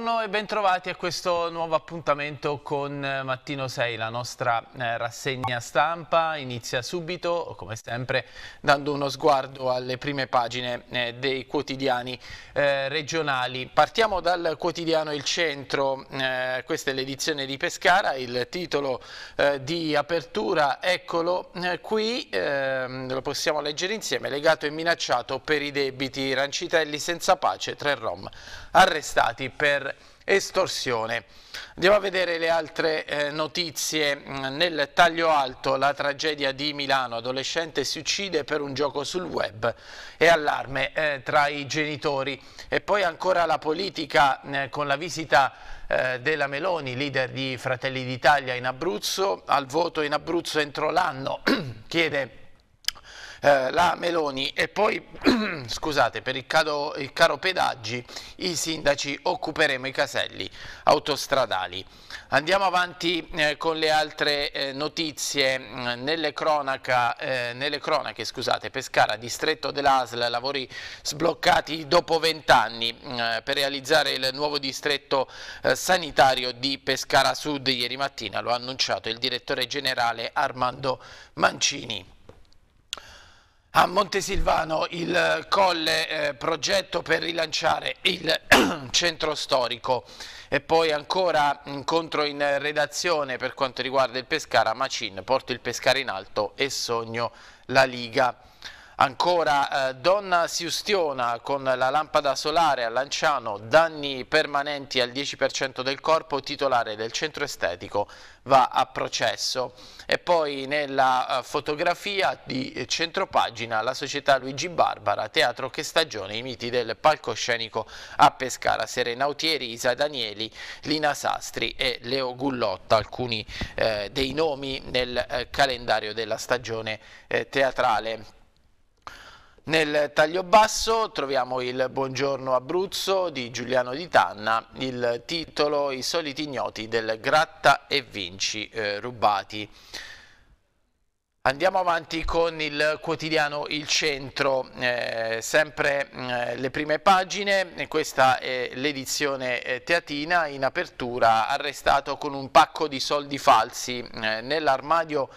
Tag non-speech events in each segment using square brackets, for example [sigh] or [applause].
Buongiorno e bentrovati a questo nuovo appuntamento con eh, Mattino 6, la nostra eh, rassegna stampa inizia subito, come sempre, dando uno sguardo alle prime pagine eh, dei quotidiani regionali. Partiamo dal quotidiano Il Centro, questa è l'edizione di Pescara, il titolo di apertura, eccolo qui, ehm, lo possiamo leggere insieme, legato e minacciato per i debiti, Rancitelli senza pace, tre Rom arrestati per estorsione. Andiamo a vedere le altre eh, notizie. Mm, nel taglio alto la tragedia di Milano, adolescente si uccide per un gioco sul web e allarme eh, tra i genitori. E poi ancora la politica eh, con la visita eh, della Meloni, leader di Fratelli d'Italia in Abruzzo, al voto in Abruzzo entro l'anno, [clears throat] chiede eh, la Meloni e poi [clears throat] scusate, per il, caro, il caro pedaggi i sindaci occuperemo i caselli autostradali. Andiamo avanti eh, con le altre eh, notizie. Mm, nelle, cronaca, eh, nelle cronache, scusate, Pescara, distretto dell'ASL, lavori sbloccati dopo vent'anni mm, per realizzare il nuovo distretto eh, sanitario di Pescara Sud. Ieri mattina lo ha annunciato il direttore generale Armando Mancini. A Montesilvano il Colle eh, progetto per rilanciare il [clears throat] centro storico e poi ancora incontro in redazione per quanto riguarda il Pescara, Macin porto il Pescara in alto e sogno la Liga. Ancora eh, Donna Siustiona con la lampada solare a Lanciano, danni permanenti al 10% del corpo, titolare del centro estetico va a processo. E poi nella eh, fotografia di centropagina la società Luigi Barbara, teatro che stagione i miti del palcoscenico a Pescara, Serenautieri, Isa Danieli, Lina Sastri e Leo Gullotta, alcuni eh, dei nomi nel eh, calendario della stagione eh, teatrale. Nel taglio basso troviamo il Buongiorno Abruzzo di Giuliano Di Tanna, il titolo I soliti ignoti del Gratta e Vinci eh, rubati. Andiamo avanti con il quotidiano Il Centro, eh, sempre mm, eh, le prime pagine, questa è l'edizione eh, teatina in apertura, arrestato con un pacco di soldi falsi eh, nell'armadio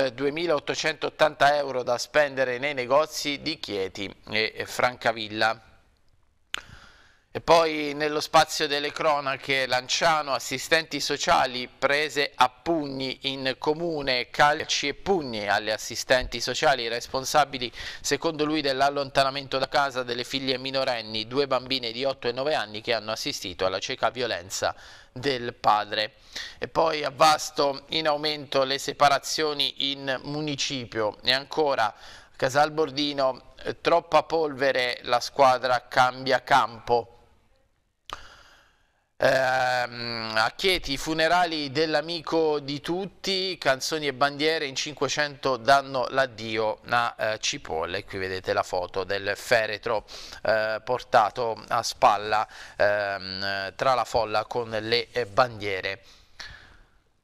2.880 eh, euro da spendere nei negozi di Chieti e Francavilla. E poi nello spazio delle cronache Lanciano, assistenti sociali prese a pugni in comune, calci e pugni alle assistenti sociali responsabili secondo lui dell'allontanamento da casa delle figlie minorenni, due bambine di 8 e 9 anni che hanno assistito alla cieca violenza del padre. E poi a Vasto in aumento le separazioni in municipio e ancora Casal Bordino, eh, troppa polvere, la squadra cambia campo ehm, a Chieti i funerali dell'amico di tutti, canzoni e bandiere in 500 danno l'addio a eh, Cipolla qui vedete la foto del feretro eh, portato a spalla ehm, tra la folla con le eh, bandiere.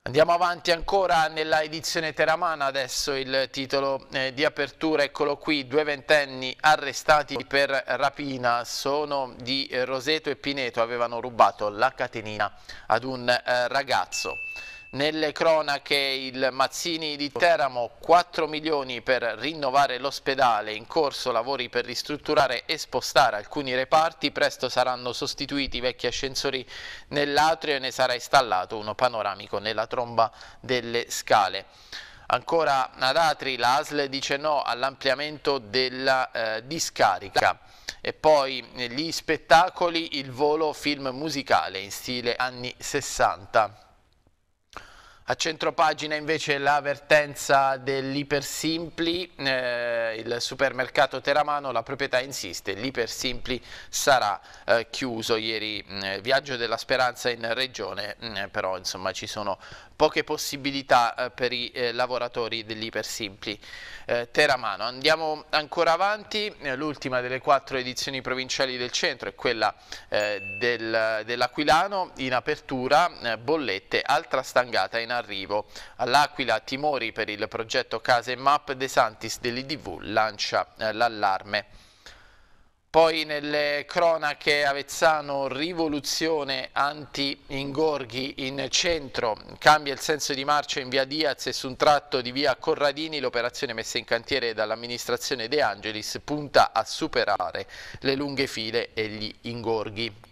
Andiamo avanti ancora nella edizione teramana, adesso il titolo eh, di apertura, eccolo qui, due ventenni arrestati per rapina, sono di Roseto e Pineto, avevano rubato la catenina ad un eh, ragazzo. Nelle cronache il Mazzini di Teramo 4 milioni per rinnovare l'ospedale, in corso lavori per ristrutturare e spostare alcuni reparti, presto saranno sostituiti i vecchi ascensori nell'atrio e ne sarà installato uno panoramico nella tromba delle scale. Ancora ad Atri la dice no all'ampliamento della eh, discarica e poi eh, gli spettacoli, il volo film musicale in stile anni 60. A centropagina invece l'avvertenza dell'Ipersimpli, eh, il supermercato Teramano, la proprietà insiste, l'Ipersimpli sarà eh, chiuso ieri, mm, eh, viaggio della speranza in regione, mm, eh, però insomma ci sono poche possibilità eh, per i eh, lavoratori dell'Ipersimpli. Eh, Teramano, andiamo ancora avanti, eh, l'ultima delle quattro edizioni provinciali del centro è quella eh, del, dell'Aquilano, in apertura eh, bollette, altra stangata in arrivo. All'Aquila timori per il progetto Case Map De Santis dell'IDV lancia l'allarme. Poi nelle cronache Avezzano, rivoluzione anti-ingorghi in centro, cambia il senso di marcia in via Diaz e su un tratto di via Corradini, l'operazione messa in cantiere dall'amministrazione De Angelis punta a superare le lunghe file e gli ingorghi.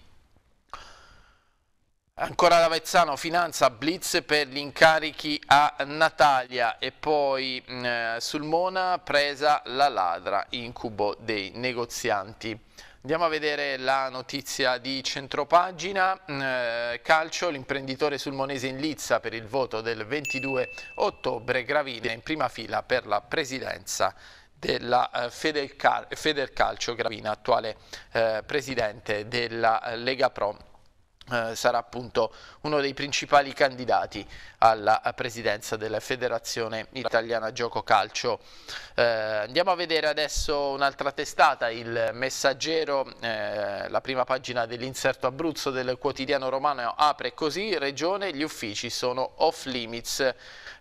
Ancora l'Avezzano finanza blitz per gli incarichi a Natalia e poi eh, sul Mona presa la ladra, incubo dei negozianti. Andiamo a vedere la notizia di centropagina, mm, eh, calcio, l'imprenditore sulmonese in lizza per il voto del 22 ottobre, Gravina in prima fila per la presidenza della eh, Federcalcio Gravina, attuale eh, presidente della eh, Lega Pro eh, sarà appunto uno dei principali candidati alla presidenza della Federazione Italiana Gioco Calcio. Eh, andiamo a vedere adesso un'altra testata, il Messaggero, eh, la prima pagina dell'inserto Abruzzo del quotidiano romano apre così, Regione, gli uffici sono off limits.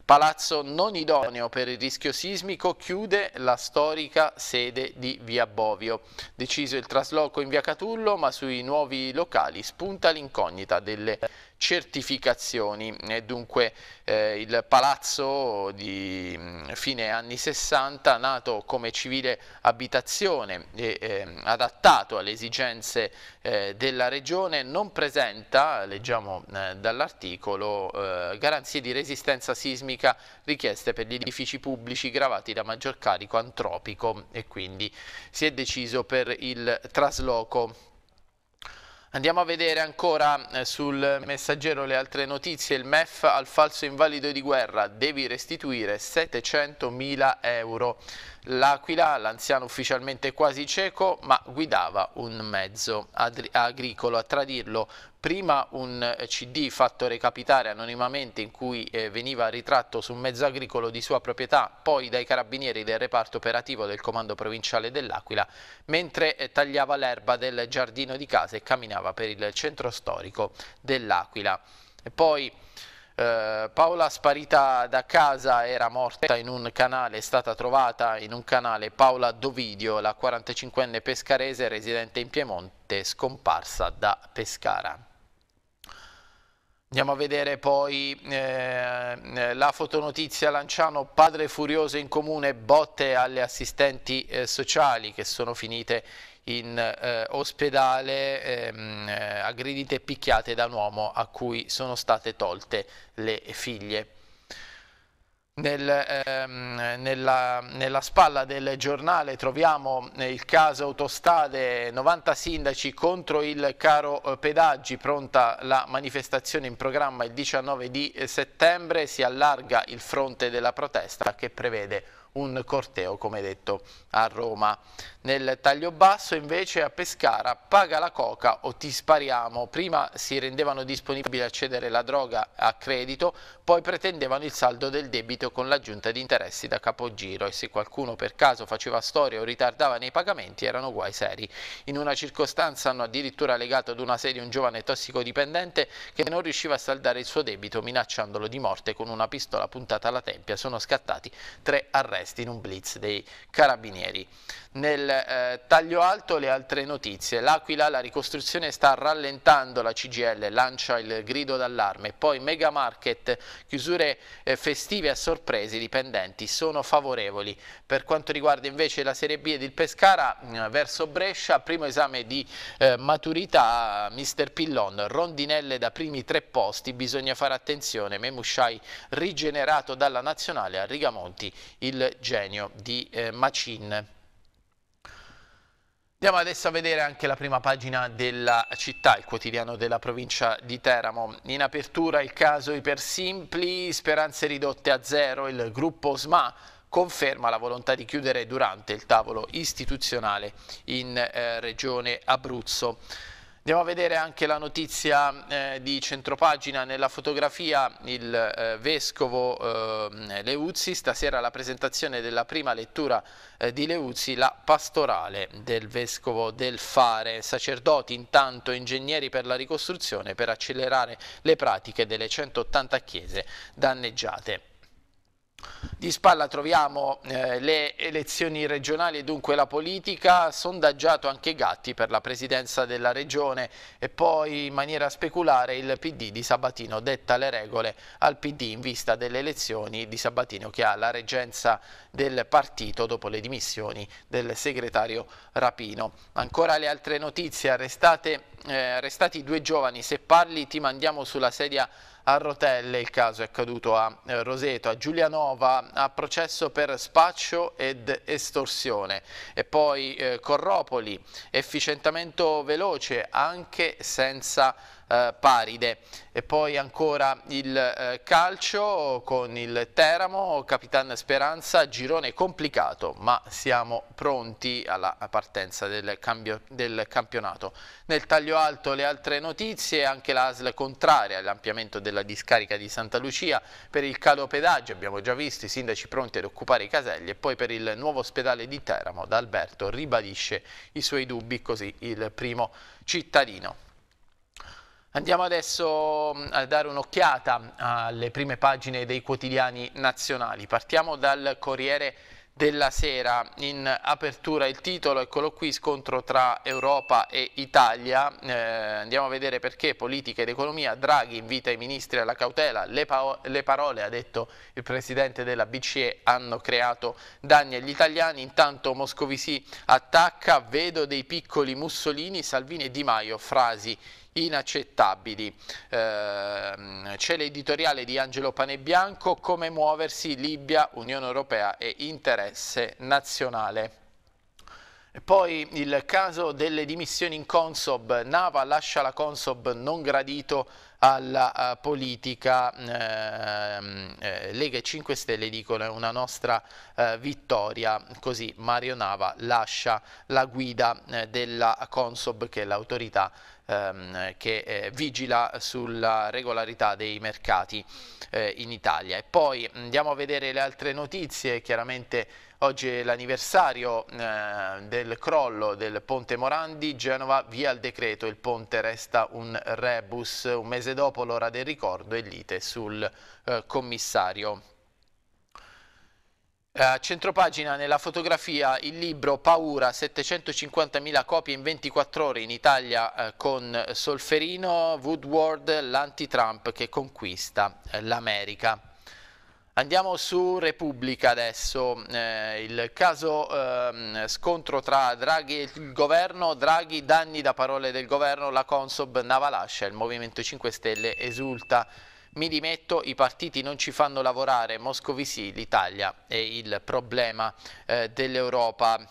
Palazzo non idoneo per il rischio sismico chiude la storica sede di Via Bovio. Deciso il trasloco in Via Catullo, ma sui nuovi locali spunta l'incognita delle certificazioni. È dunque eh, il palazzo di mm, fine anni 60, nato come civile abitazione e eh, adattato alle esigenze eh, della regione, non presenta, leggiamo eh, dall'articolo, eh, garanzie di resistenza sismica richieste per gli edifici pubblici gravati da maggior carico antropico e quindi si è deciso per il trasloco Andiamo a vedere ancora eh, sul messaggero le altre notizie. Il MEF al falso invalido di guerra devi restituire 700.000 euro. L'Aquila, l'anziano ufficialmente quasi cieco, ma guidava un mezzo agricolo. A tradirlo prima un eh, CD fatto recapitare anonimamente in cui eh, veniva ritratto su un mezzo agricolo di sua proprietà, poi dai carabinieri del reparto operativo del comando provinciale dell'Aquila, mentre eh, tagliava l'erba del giardino di casa e camminava per il centro storico dell'Aquila. Poi eh, Paola sparita da casa era morta in un canale, è stata trovata in un canale Paola Dovidio, la 45enne pescarese residente in Piemonte finalmente scomparsa da Pescara. Andiamo a vedere poi eh, eh, la fotonotizia Lanciano, padre furioso in comune, botte alle assistenti eh, sociali che sono finite in eh, ospedale, ehm, eh, aggredite e picchiate da un uomo a cui sono state tolte le figlie nel, ehm, nella, nella, spalla del giornale troviamo eh, il caso autostrade 90 sindaci contro il caro eh, pedaggi, pronta la manifestazione in programma il 19 di eh, settembre, si allarga il fronte della protesta che prevede un corteo come detto a Roma. Nel taglio basso invece a Pescara paga la coca o ti spariamo. Prima si rendevano disponibili a cedere la droga a credito, poi pretendevano il saldo del debito con l'aggiunta di interessi da capogiro e se qualcuno per caso faceva storia o ritardava nei pagamenti erano guai seri. In una circostanza hanno addirittura legato ad una sedia un giovane tossicodipendente che non riusciva a saldare il suo debito minacciandolo di morte con una pistola puntata alla tempia. Sono scattati tre arresti in un blitz dei carabinieri. Nel eh, taglio alto le altre notizie. L'Aquila, la ricostruzione sta rallentando la CGL, lancia il grido d'allarme. Poi mega market, chiusure eh, festive a sorpresa, i dipendenti sono favorevoli. Per quanto riguarda invece la Serie B ed il Pescara, mm, verso Brescia, primo esame di eh, maturità, mister Pillon, rondinelle da primi tre posti, bisogna fare attenzione, Memushai rigenerato dalla nazionale a Rigamonti, il genio di eh, Macin. Andiamo adesso a vedere anche la prima pagina della città, il quotidiano della provincia di Teramo. In apertura il caso Ipersimpli, speranze ridotte a zero, il gruppo SMA conferma la volontà di chiudere durante il tavolo istituzionale in eh, regione Abruzzo. Andiamo a vedere anche la notizia eh, di centropagina nella fotografia il eh, vescovo eh, Leuzzi, stasera la presentazione della prima lettura eh, di Leuzzi, la pastorale del vescovo del fare, sacerdoti intanto ingegneri per la ricostruzione per accelerare le pratiche delle 180 chiese danneggiate. Di spalla troviamo eh, le elezioni regionali e dunque la politica, sondaggiato anche Gatti per la presidenza della regione e poi in maniera speculare il PD di Sabatino detta le regole al PD in vista delle elezioni di Sabatino che ha la reggenza del partito dopo le dimissioni del segretario Rapino. Ancora le altre notizie, arrestate, eh, arrestati due giovani, se parli ti mandiamo sulla sedia a rotelle, il caso è accaduto a eh, Roseto, a Giulianova a processo per spaccio ed estorsione e poi eh, Corropoli, efficientamento veloce anche senza eh, paride. E poi ancora il eh, calcio con il Teramo, Capitan Speranza, girone complicato, ma siamo pronti alla partenza del, cambio, del campionato. Nel taglio alto le altre notizie, anche l'ASL contraria all'ampliamento della discarica di Santa Lucia per il calo pedaggio, abbiamo già visto i sindaci pronti ad occupare i caselli e poi per il nuovo ospedale di Teramo, D'Alberto ribadisce i suoi dubbi, così il primo cittadino. Andiamo adesso mm, a dare un'occhiata alle prime pagine dei quotidiani nazionali. Partiamo dal Corriere della Sera. In apertura il titolo, eccolo qui, scontro tra Europa e Italia. Eh, andiamo a vedere perché politica ed economia. Draghi invita i ministri alla cautela. Le, pa le parole, ha detto il presidente della BCE, hanno creato danni agli italiani. Intanto Moscovici attacca, vedo dei piccoli Mussolini, Salvini e Di Maio, frasi inaccettabili. Eh, c'è l'editoriale di Angelo Panebianco, come muoversi Libia, Unione Europea e interesse nazionale. Poi il caso delle dimissioni in Consob, Nava lascia la Consob non gradito alla eh, politica, ehm, eh, Lega e 5 Stelle dicono una nostra eh, vittoria, così Mario Nava lascia la guida eh, della Consob che è l'autorità ehm, che eh, vigila sulla regolarità dei mercati eh, in Italia. E poi mm, andiamo a vedere le altre notizie, chiaramente oggi è l'anniversario eh, del crollo del ponte Morandi, Genova via il decreto, il ponte resta un rebus, un mese dopo l'ora del ricordo e lite sul eh, commissario Uh, centropagina nella fotografia il libro Paura, 750.000 copie in 24 ore in Italia eh, con Solferino, Woodward, l'anti-Trump che conquista eh, l'America. Andiamo su Repubblica adesso, eh, il caso eh, scontro tra Draghi e il governo, Draghi danni da parole del governo, la Consob Navalascia, il Movimento 5 Stelle esulta. Mi dimetto, i partiti non ci fanno lavorare, Moscovici, l'Italia è il problema eh, dell'Europa. Eh,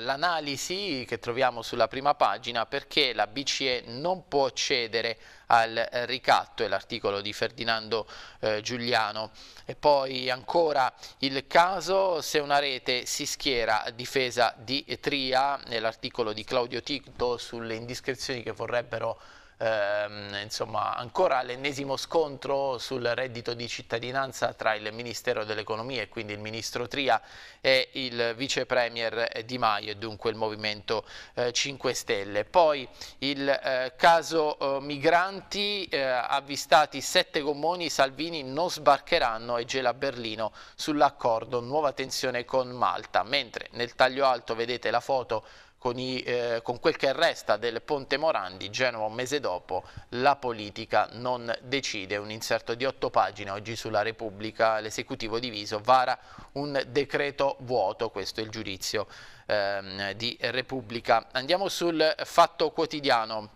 l'analisi che troviamo sulla prima pagina perché la BCE non può cedere al ricatto è l'articolo di Ferdinando eh, Giuliano e poi ancora il caso se una rete si schiera a difesa di Tria è l'articolo di Claudio Tito sulle indiscrezioni che vorrebbero ehm, insomma, ancora l'ennesimo scontro sul reddito di cittadinanza tra il Ministero dell'Economia e quindi il Ministro Tria e il Vice Premier Di Maio e dunque il Movimento eh, 5 Stelle. Poi il eh, caso eh, migranti, eh, avvistati sette gommoni, Salvini non sbarcheranno e gela Berlino sull'accordo, nuova tensione con Malta, mentre nel taglio alto vedete la foto con, i, eh, con quel che resta del Ponte Morandi, Genova un mese dopo, la politica non decide. Un inserto di otto pagine oggi sulla Repubblica, l'esecutivo diviso vara un decreto vuoto, questo è il giudizio ehm, di Repubblica. Andiamo sul fatto quotidiano.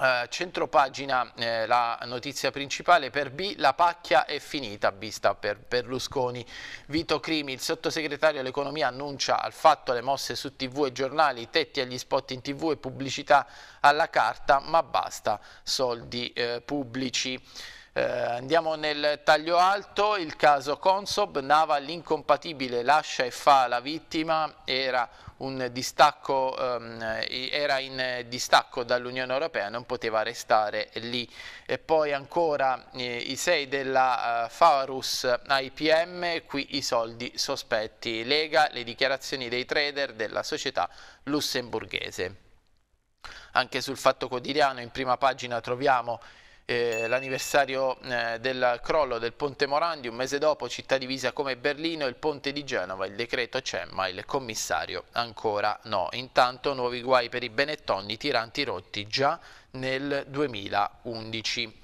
Eh, centro pagina eh, la notizia principale per B, la pacchia è finita, B sta per Berlusconi. Vito Crimi, il sottosegretario all'economia annuncia al fatto le mosse su tv e giornali, tetti agli spot in tv e pubblicità alla carta, ma basta soldi eh, pubblici. Eh, andiamo nel taglio alto, il caso Consob, Nava l'incompatibile lascia e fa la vittima, era, distacco, ehm, era in distacco dall'Unione Europea, non poteva restare lì. E poi ancora eh, i sei della eh, Farus IPM, qui i soldi sospetti, lega le dichiarazioni dei trader della società lussemburghese. Anche sul Fatto Quotidiano in prima pagina troviamo eh, l'anniversario eh, del crollo del Ponte Morandi, un mese dopo città divisa come Berlino, il Ponte di Genova, il decreto c'è ma il commissario ancora no. Intanto nuovi guai per i Benettoni, tiranti rotti già nel 2011.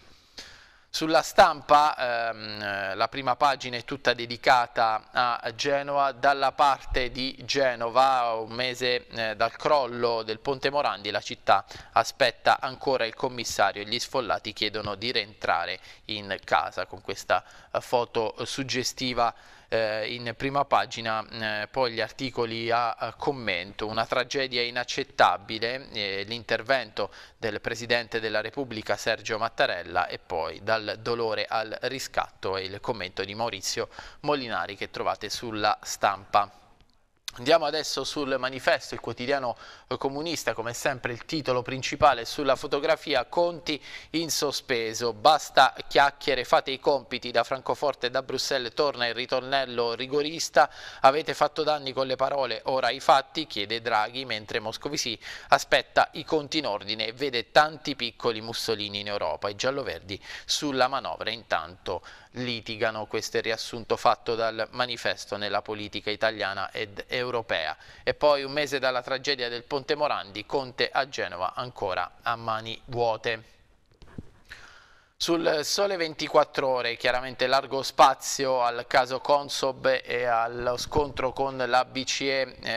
Sulla stampa ehm, la prima pagina è tutta dedicata a Genova, dalla parte di Genova, un mese eh, dal crollo del Ponte Morandi, la città aspetta ancora il commissario e gli sfollati chiedono di rientrare in casa con questa eh, foto suggestiva eh, in prima pagina eh, poi gli articoli a, a, commento, una tragedia inaccettabile, eh, l'intervento del Presidente della Repubblica Sergio Mattarella e poi dal dolore al riscatto e il commento di Maurizio Molinari che trovate sulla stampa. Andiamo adesso sul manifesto, il quotidiano eh, comunista, come sempre il titolo principale sulla fotografia Conti in sospeso, basta chiacchiere, fate i compiti da Francoforte e da Bruxelles, torna il ritornello rigorista, avete fatto danni con le parole, ora i fatti, chiede Draghi, mentre Moscovici aspetta i conti in ordine e vede tanti piccoli Mussolini in Europa, i giallo-verdi sulla manovra intanto litigano, questo è il riassunto fatto dal manifesto nella politica italiana ed europea. E poi un mese dalla tragedia del Ponte Morandi, Conte a Genova ancora a mani vuote. Sul Sole 24 Ore, chiaramente largo spazio al caso Consob e allo scontro con la BCE. Eh,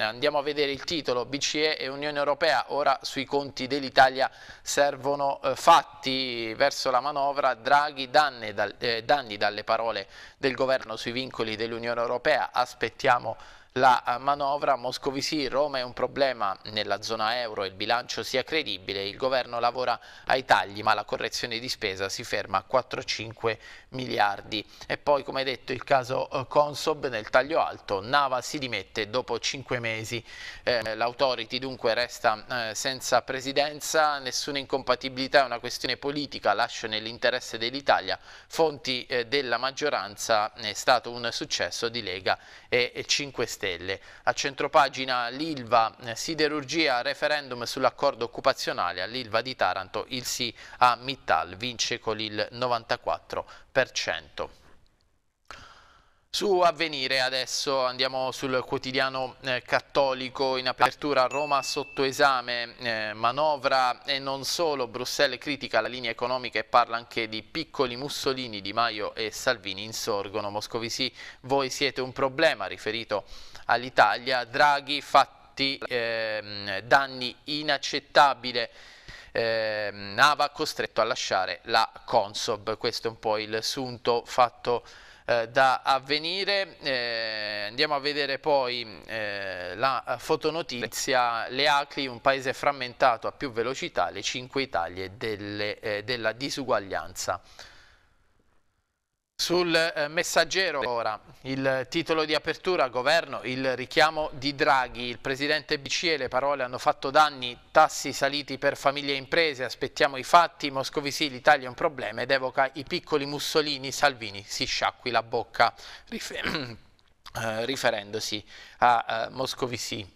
andiamo a vedere il titolo: BCE e Unione Europea. Ora sui conti dell'Italia servono eh, fatti verso la manovra. Draghi danni, dal, eh, danni dalle parole del governo sui vincoli dell'Unione Europea. Aspettiamo la eh, manovra Moscovici Roma è un problema nella zona euro, il bilancio sia credibile, il governo lavora ai tagli ma la correzione di spesa si ferma a 4-5 miliardi e poi come detto il caso eh, Consob nel taglio alto, Nava si dimette dopo 5 mesi, eh, l'autority dunque resta eh, senza presidenza, nessuna incompatibilità è una questione politica, lascio nell'interesse dell'Italia, fonti eh, della maggioranza è stato un successo di Lega e 5 Stelle Stelle. A centropagina l'Ilva, eh, siderurgia, referendum sull'accordo occupazionale all'Ilva di Taranto, il sì a Mittal vince con il 94%. Su Avvenire adesso andiamo sul quotidiano eh, cattolico in apertura Roma sotto esame, eh, manovra e non solo, Bruxelles critica la linea economica e parla anche di piccoli Mussolini, Di Maio e Salvini insorgono, Moscovici voi siete un problema riferito all'Italia. Draghi fatti eh, danni inaccettabili. Eh, Nava costretto a lasciare la Consob, questo è un po' il sunto fatto eh, da avvenire. Eh, andiamo a vedere poi eh, la fotonotizia Le Acli, un paese frammentato a più velocità, le cinque Italie delle, eh, della disuguaglianza. Sul eh, messaggero ora, il titolo di apertura, governo, il richiamo di Draghi, il presidente BCE, le parole hanno fatto danni, tassi saliti per famiglie e imprese, aspettiamo i fatti, Moscovici l'Italia è un problema ed evoca i piccoli Mussolini, Salvini si sciacqui la bocca rifer [clears throat] eh, riferendosi a eh, Moscovici.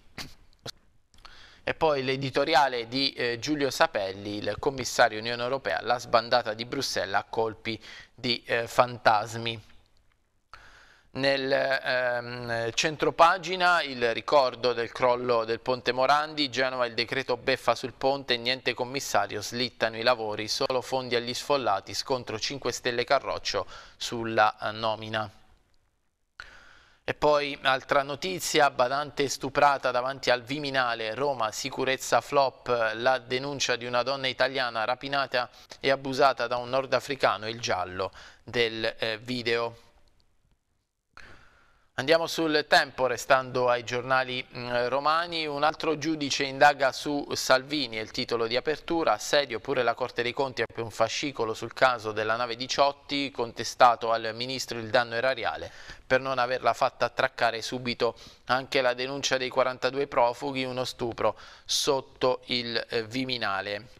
E poi l'editoriale di eh, Giulio Sapelli, il commissario Unione Europea, la sbandata di Bruxelles a colpi di eh, fantasmi. Nel ehm, pagina il ricordo del crollo del ponte Morandi, Genova il decreto beffa sul ponte, niente commissario, slittano i lavori, solo fondi agli sfollati, scontro 5 Stelle Carroccio sulla eh, nomina. E poi altra notizia, badante stuprata davanti al Viminale, Roma, sicurezza flop, la denuncia di una donna italiana rapinata e abusata da un nordafricano, il giallo del eh, video. Andiamo sul tempo, restando ai giornali mm, romani, un altro giudice indaga su Salvini, è il titolo di apertura, assedio pure la Corte dei Conti apre un fascicolo sul caso della nave Diciotti, contestato al ministro il danno erariale per non averla fatta attraccare subito anche la denuncia dei 42 profughi, uno stupro sotto il eh, Viminale.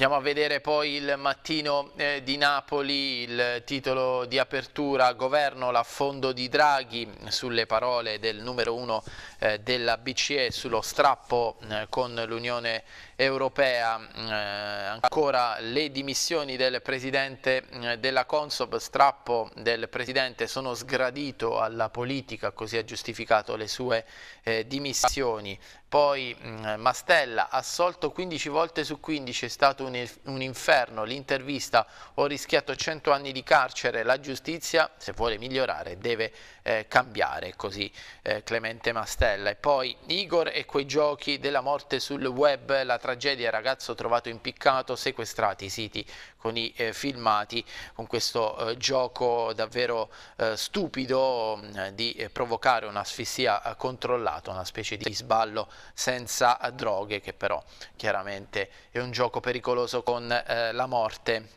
Andiamo a vedere poi il mattino eh, di Napoli, il titolo di apertura, governo l'affondo di Draghi sulle parole del numero uno eh, della BCE sullo strappo eh, con l'Unione Europea europea, mm, eh, ancora le dimissioni del presidente eh, della Consob, strappo del presidente, sono sgradito alla politica, così ha giustificato le sue eh, dimissioni. Poi mm, Mastella, assolto 15 volte su 15, è stato un, un inferno, l'intervista, ho rischiato 100 anni di carcere, la giustizia se vuole migliorare deve eh, cambiare, così eh, Clemente Mastella. E poi Igor e quei giochi della morte sul web, la tragedia, ragazzo trovato impiccato, sequestrati i siti con i eh, filmati, con questo eh, gioco davvero eh, stupido mm, di eh, provocare un'asfissia eh, controllata, una specie di sballo senza droghe che però chiaramente è un gioco pericoloso con eh, la morte.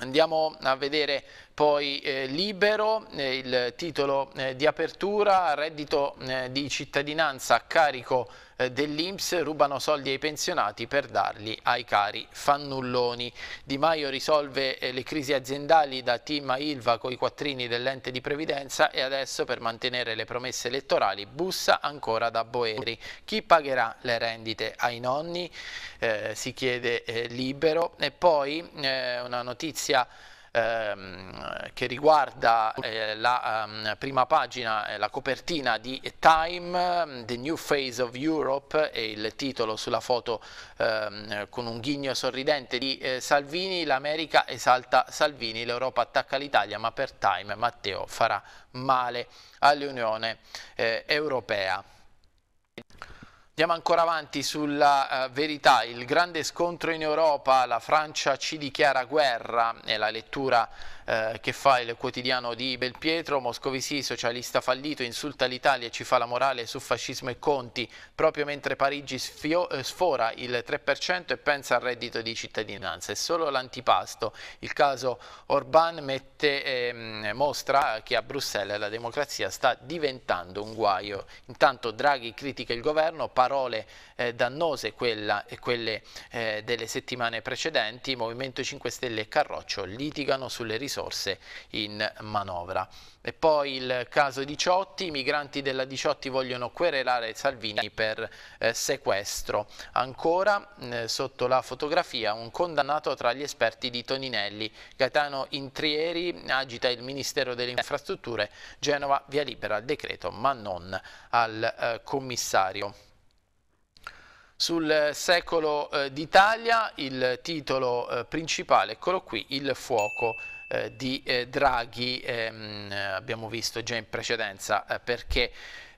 Andiamo a vedere poi eh, Libero, eh, il titolo eh, di apertura, reddito di cittadinanza a carico eh, dell'Inps rubano soldi ai pensionati per darli ai cari fannulloni. Di Maio risolve eh, le crisi aziendali da team a Ilva i quattrini dell'ente di previdenza e adesso per mantenere le promesse elettorali bussa ancora da Boeri. Chi pagherà le rendite ai nonni? Eh, si chiede eh, libero. E poi eh, una notizia ehm, che riguarda eh, la um, prima pagina, eh, la copertina di Time, The New Phase of Europe e il titolo sulla foto ehm, con un ghigno sorridente di eh, Salvini, l'America esalta Salvini, l'Europa attacca l'Italia ma per Time Matteo farà male all'Unione eh, Europea. Andiamo ancora avanti sulla uh, verità, il grande scontro in Europa, la Francia ci dichiara guerra, è la lettura eh, che fa il quotidiano di Belpietro, Moscovici, socialista fallito, insulta l'Italia e ci fa la morale su fascismo e conti, proprio mentre Parigi sfio, eh, sfora il 3% e pensa al reddito di cittadinanza. È solo l'antipasto. Il caso Orban mette, eh, mostra che a Bruxelles la democrazia sta diventando un guaio. Intanto Draghi critica il governo, parole eh, dannose quella, quelle eh, delle settimane precedenti, Movimento 5 Stelle e Carroccio litigano sulle risorse risorse in manovra. E poi il caso 18, i migranti della 18 vogliono querelare Salvini per eh, sequestro. Ancora eh, sotto la fotografia un condannato tra gli esperti di Toninelli. Gaetano Intrieri agita il Ministero delle Infrastrutture, Genova via libera al decreto ma non al eh, commissario. Sul eh, secolo eh, d'Italia il titolo eh, principale, eccolo qui, il fuoco eh, di eh, Draghi, ehm, abbiamo visto già in precedenza, eh, perché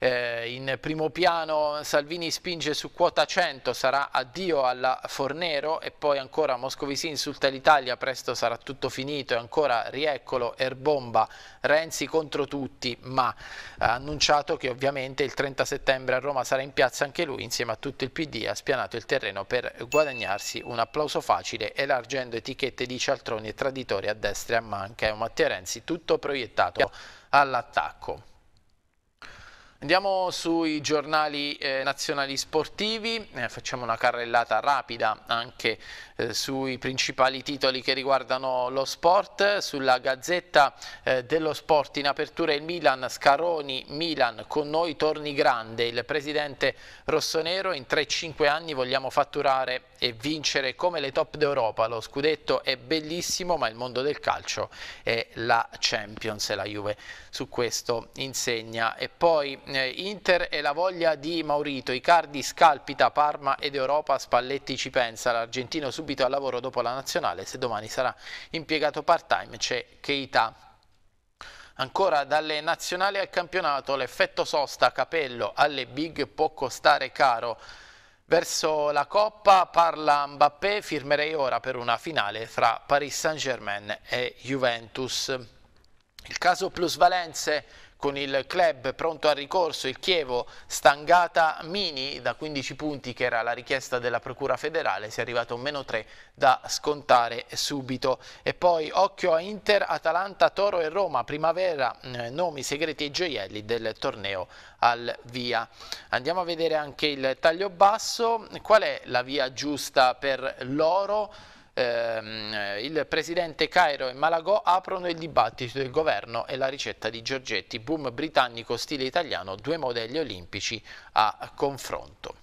eh, in primo piano Salvini spinge su quota 100, sarà addio alla Fornero e poi ancora Moscovici insulta l'Italia, presto sarà tutto finito e ancora rieccolo Erbomba, Renzi contro tutti, ma ha annunciato che ovviamente il 30 settembre a Roma sarà in piazza anche lui insieme a tutto il PD, ha spianato il terreno per guadagnarsi un applauso facile elargendo etichette di cialtroni e traditori a destra e a manca e un Matteo Renzi tutto proiettato all'attacco. Andiamo sui giornali eh, nazionali sportivi, eh, facciamo una carrellata rapida anche eh, sui principali titoli che riguardano lo sport, sulla Gazzetta eh, dello Sport in apertura il Milan, Scaroni, Milan, con noi torni grande, il presidente rossonero, in 3-5 anni vogliamo fatturare e vincere come le top d'Europa, lo scudetto è bellissimo ma il mondo del calcio è la Champions e la Juve su questo insegna e poi eh, Inter e la voglia di Maurito, Icardi scalpita Parma ed Europa, Spalletti ci pensa, l'argentino su subito al lavoro dopo la nazionale, se domani sarà impiegato part-time c'è Keita. Ancora dalle nazionali al campionato l'effetto sosta capello alle big può costare caro. Verso la Coppa parla Mbappé, firmerei ora per una finale fra Paris Saint-Germain e Juventus. Il caso plusvalenze con il club pronto al ricorso il Chievo stangata Mini da 15 punti che era la richiesta della Procura federale si è arrivato a un meno 3 da scontare subito e poi occhio a Inter, Atalanta, Toro e Roma primavera eh, nomi segreti e gioielli del torneo al via andiamo a vedere anche il taglio basso qual è la via giusta per l'oro ehm, eh, il presidente Cairo e Malagò aprono il dibattito del governo e la ricetta di Giorgetti, boom britannico stile italiano, due modelli olimpici a confronto.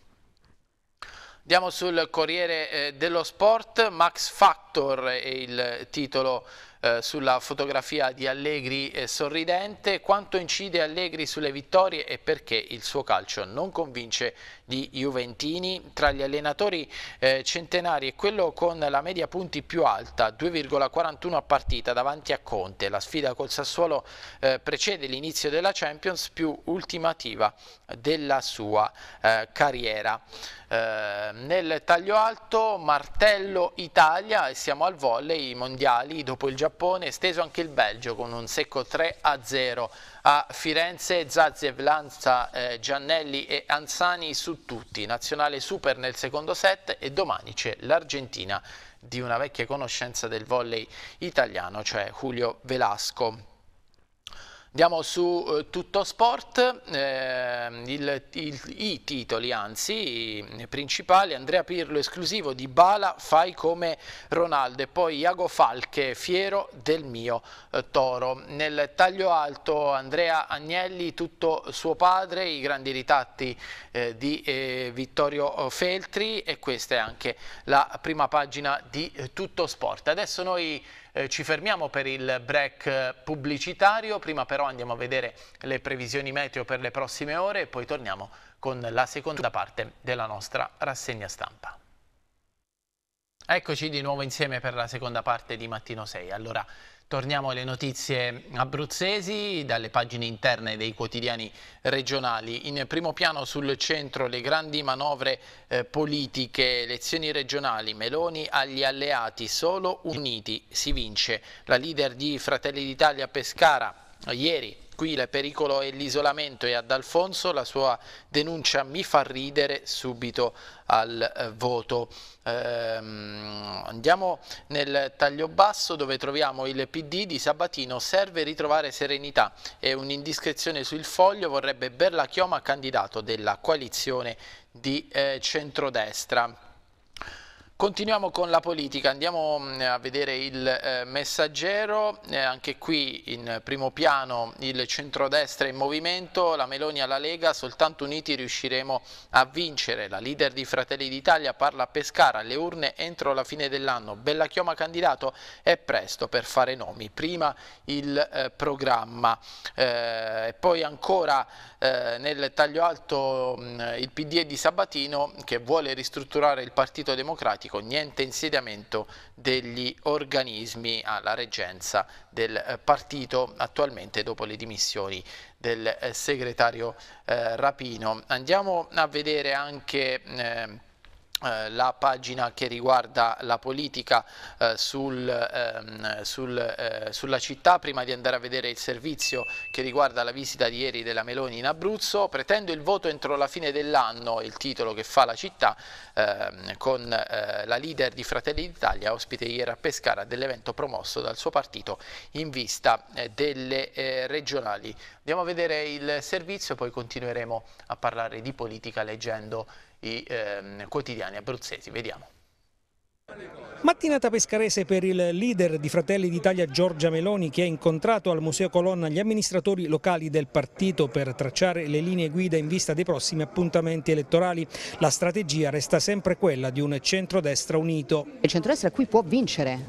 Andiamo sul Corriere eh, dello Sport, Max Factor è il titolo eh, sulla fotografia di Allegri sorridente, quanto incide Allegri sulle vittorie e perché il suo calcio non convince di Juventini. Tra gli allenatori eh, centenari è quello con la media punti più alta, 2,41 a partita davanti a Conte. La sfida col Sassuolo eh, precede l'inizio della Champions più ultimativa della sua eh, carriera. Eh, nel taglio alto martello Italia e siamo al volley mondiali dopo il Giappone, esteso anche il Belgio con un secco 3 a 0 a Firenze Zazie, lanza eh, Giannelli e Anzani su tutti, nazionale super nel secondo set e domani c'è l'Argentina di una vecchia conoscenza del volley italiano, cioè Julio Velasco. Andiamo su eh, Tutto Sport, eh, il, il, i titoli anzi i principali, Andrea Pirlo esclusivo di Bala, fai come Ronaldo e poi Iago Falche, fiero del mio eh, toro. Nel taglio alto Andrea Agnelli, tutto suo padre, i grandi ritratti eh, di eh, Vittorio Feltri e questa è anche la prima pagina di eh, Tutto Sport. Adesso noi eh, ci fermiamo per il break eh, pubblicitario, prima però andiamo a vedere le previsioni meteo per le prossime ore e poi torniamo con la seconda parte della nostra rassegna stampa. Eccoci di nuovo insieme per la seconda parte di Mattino 6. Allora, Torniamo alle notizie abruzzesi, dalle pagine interne dei quotidiani regionali. In primo piano sul centro le grandi manovre eh, politiche, elezioni regionali, Meloni agli alleati, solo uniti si vince. La leader di Fratelli d'Italia Pescara ieri qui il pericolo e l'isolamento e ad Alfonso la sua denuncia mi fa ridere subito al eh, voto. Ehm, andiamo nel taglio basso dove troviamo il PD di Sabatino, serve ritrovare serenità e un'indiscrezione sul foglio vorrebbe Berlachioma candidato della coalizione di eh, centrodestra. Continuiamo con la politica, andiamo mm, a vedere il eh, messaggero, eh, anche qui in primo piano il centrodestra in movimento, la Meloni alla Lega, soltanto uniti riusciremo a vincere, la leader di Fratelli d'Italia parla a Pescara, alle urne entro la fine dell'anno, Bella Chioma candidato è presto per fare nomi, prima il eh, programma, e poi ancora nel taglio alto mm, il PD di Sabatino che vuole ristrutturare il Partito Democratico democratico, niente insediamento degli organismi alla reggenza del eh, partito attualmente dopo le dimissioni del eh, segretario eh, Rapino. Andiamo a vedere anche... Eh, eh, la pagina che riguarda la politica eh, sul, ehm, sul, eh, sulla città prima di andare a vedere il servizio che riguarda la visita di ieri della Meloni in Abruzzo pretendo il voto entro la fine dell'anno il titolo che fa la città ehm, con eh, la leader di Fratelli d'Italia ospite ieri a Pescara dell'evento promosso dal suo partito in vista eh, delle eh, regionali andiamo a vedere il servizio poi continueremo a parlare di politica leggendo i eh, quotidiani abruzzesi. Vediamo. Mattinata pescarese per il leader di Fratelli d'Italia Giorgia Meloni che ha incontrato al Museo Colonna gli amministratori locali del partito per tracciare le linee guida in vista dei prossimi appuntamenti elettorali. La strategia resta sempre quella di un centrodestra unito. Il centrodestra qui può vincere.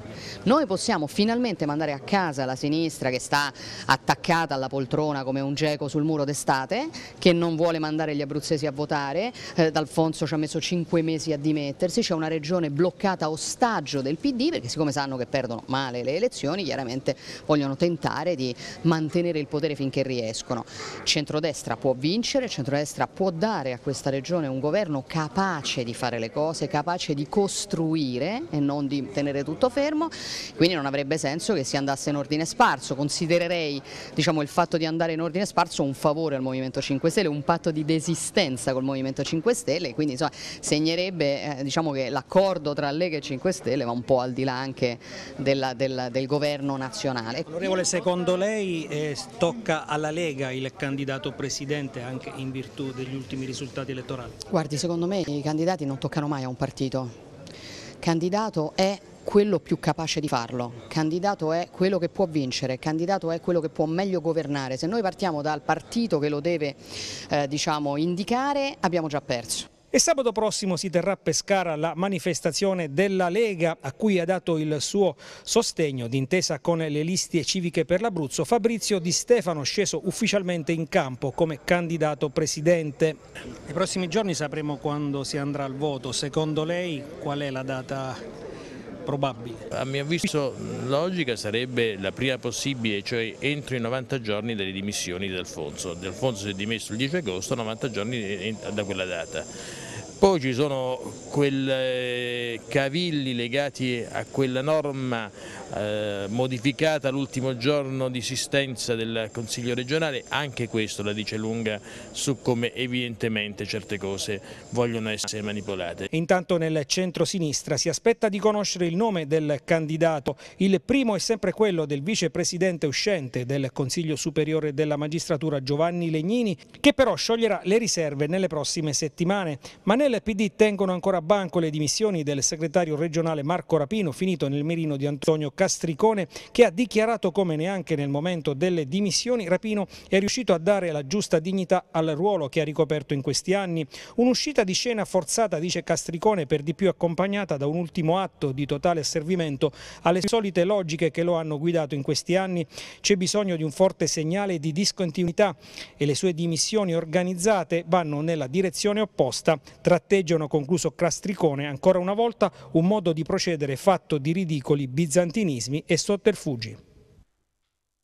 Noi possiamo finalmente mandare a casa la sinistra che sta attaccata alla poltrona come un geco sul muro d'estate, che non vuole mandare gli abruzzesi a votare. Eh, D'Alfonso ci ha messo cinque mesi a dimettersi, c'è una regione bloccata ostaggio del PD perché siccome sanno che perdono male le elezioni chiaramente vogliono tentare di mantenere il potere finché riescono. centrodestra può vincere, centrodestra può dare a questa regione un governo capace di fare le cose, capace di costruire e non di tenere tutto fermo, quindi non avrebbe senso che si andasse in ordine sparso, considererei diciamo, il fatto di andare in ordine sparso un favore al Movimento 5 Stelle, un patto di desistenza col Movimento 5 Stelle, quindi insomma, segnerebbe eh, diciamo che l'accordo tra Lega Lega e 5 Stelle, ma un po' al di là anche della, della, del governo nazionale. Onorevole, secondo lei eh, tocca alla Lega il candidato presidente anche in virtù degli ultimi risultati elettorali? Guardi, secondo me i candidati non toccano mai a un partito. Candidato è quello più capace di farlo, candidato è quello che può vincere, candidato è quello che può meglio governare, se noi partiamo dal partito che lo deve eh, diciamo, indicare abbiamo già perso. E sabato prossimo si terrà a Pescara la manifestazione della Lega a cui ha dato il suo sostegno d'intesa con le liste civiche per l'Abruzzo Fabrizio Di Stefano sceso ufficialmente in campo come candidato presidente. Nei prossimi giorni sapremo quando si andrà al voto, secondo lei qual è la data probabile. A mio avviso logica sarebbe la prima possibile, cioè entro i 90 giorni delle dimissioni di Alfonso. Di Alfonso si è dimesso il 10 agosto, 90 giorni da quella data. Poi ci sono quei cavilli legati a quella norma eh, modificata l'ultimo giorno di esistenza del Consiglio regionale, anche questo la dice lunga su come evidentemente certe cose vogliono essere manipolate. Intanto nel centro-sinistra si aspetta di conoscere il nome del candidato. Il primo è sempre quello del vicepresidente uscente del Consiglio Superiore della Magistratura Giovanni Legnini, che però scioglierà le riserve nelle prossime settimane. Ma nel PD tengono ancora a banco le dimissioni del segretario regionale Marco Rapino, finito nel mirino di Antonio Cazzo Castricone che ha dichiarato come neanche nel momento delle dimissioni Rapino è riuscito a dare la giusta dignità al ruolo che ha ricoperto in questi anni. Un'uscita di scena forzata, dice Castricone, per di più accompagnata da un ultimo atto di totale asservimento alle solite logiche che lo hanno guidato in questi anni. C'è bisogno di un forte segnale di discontinuità e le sue dimissioni organizzate vanno nella direzione opposta. Tratteggiano, concluso Castricone, ancora una volta un modo di procedere fatto di ridicoli bizantini eufemismi e sotterfugi.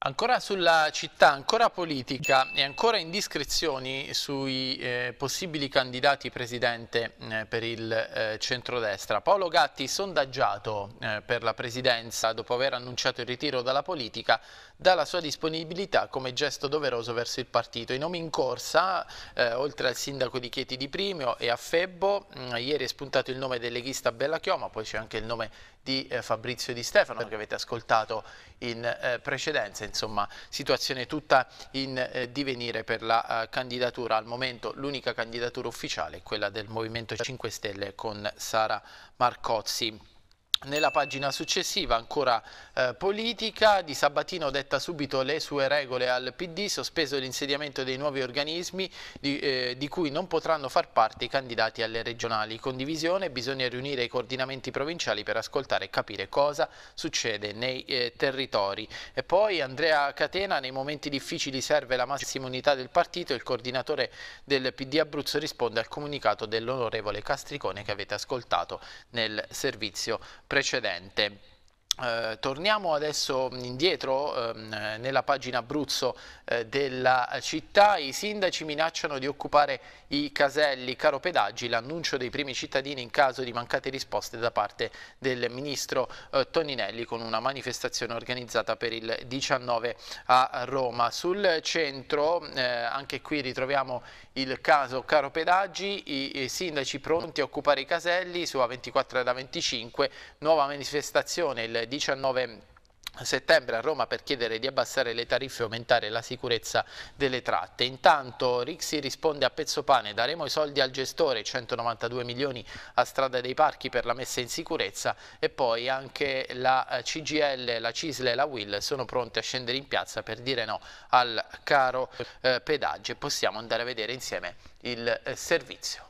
Ancora sulla città, ancora politica e ancora indiscrezioni sui eh, possibili candidati presidente eh, per il eh, centrodestra. Paolo Gatti, sondaggiato eh, per la presidenza dopo aver annunciato il ritiro dalla politica, dà la sua disponibilità come gesto doveroso verso il partito. I nomi in corsa, eh, oltre al sindaco di Chieti di Primio e a Febbo, mh, mm, ieri è spuntato il nome del leghista Bella Chioma, poi c'è anche il nome di eh, Fabrizio Di Stefano che avete ascoltato in eh, precedenza, insomma situazione tutta in eh, divenire per la eh, candidatura. Al momento l'unica candidatura ufficiale è quella del Movimento 5 Stelle con Sara Marcozzi. Nella pagina successiva, ancora eh, politica, Di Sabatino detta subito le sue regole al PD, sospeso l'insediamento dei nuovi organismi di, eh, di, cui non potranno far parte i candidati alle regionali. Condivisione, bisogna riunire i coordinamenti provinciali per ascoltare e capire cosa succede nei eh, territori. E poi Andrea Catena, nei momenti difficili serve la massima unità del partito, il coordinatore del PD Abruzzo risponde al comunicato dell'onorevole Castricone che avete ascoltato nel servizio precedente. Eh, torniamo adesso indietro ehm, nella pagina Abruzzo eh, della città, i sindaci minacciano di occupare i caselli caro pedaggi, l'annuncio dei primi cittadini in caso di mancate risposte da parte del ministro eh, Toninelli con una manifestazione organizzata per il 19 a Roma. Sul centro eh, anche qui ritroviamo il caso caro pedaggi, i, i sindaci pronti a occupare i caselli su A24 da 25, nuova manifestazione il 19 settembre a Roma per chiedere di abbassare le tariffe e aumentare la sicurezza delle tratte. Intanto Rixi risponde a pezzo pane, daremo i soldi al gestore, 192 milioni a Strada dei Parchi per la messa in sicurezza e poi anche la eh, CGL, la CISL e la Will sono pronte a scendere in piazza per dire no al caro eh, pedaggio. Possiamo andare a vedere insieme il eh, servizio.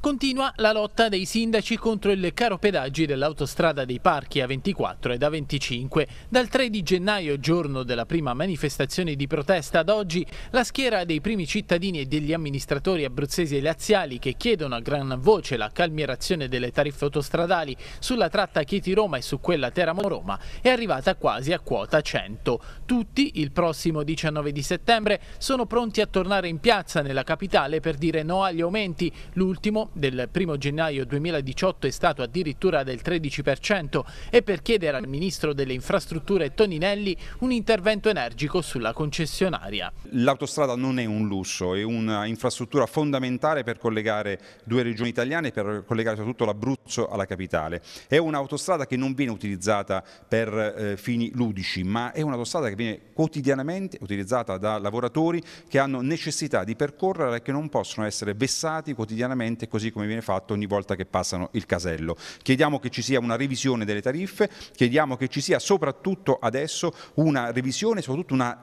Continua la lotta dei sindaci contro il caro pedaggi dell'autostrada dei parchi A24 ed A25. Dal 3 di gennaio, giorno della prima manifestazione di protesta ad oggi, la schiera dei primi cittadini e degli amministratori abruzzesi e laziali che chiedono a gran voce la calmierazione delle tariffe autostradali sulla tratta Chieti-Roma e su quella Teramo-Roma è arrivata quasi a quota 100. Tutti, il prossimo 19 di settembre, sono pronti a tornare in piazza nella capitale per dire no agli aumenti, l'ultimo del 1 gennaio 2018 è stato addirittura del 13% e per chiedere al Ministro delle Infrastrutture Toninelli un intervento energico sulla concessionaria. L'autostrada non è un lusso, è un'infrastruttura fondamentale per collegare due regioni italiane, e per collegare soprattutto l'Abruzzo alla capitale. È un'autostrada che non viene utilizzata per eh, fini ludici, ma è un'autostrada che viene quotidianamente utilizzata da lavoratori che hanno necessità di percorrere e che non possono essere vessati quotidianamente così così come viene fatto ogni volta che passano il casello. Chiediamo che ci sia una revisione delle tariffe, chiediamo che ci sia soprattutto adesso una revisione, soprattutto una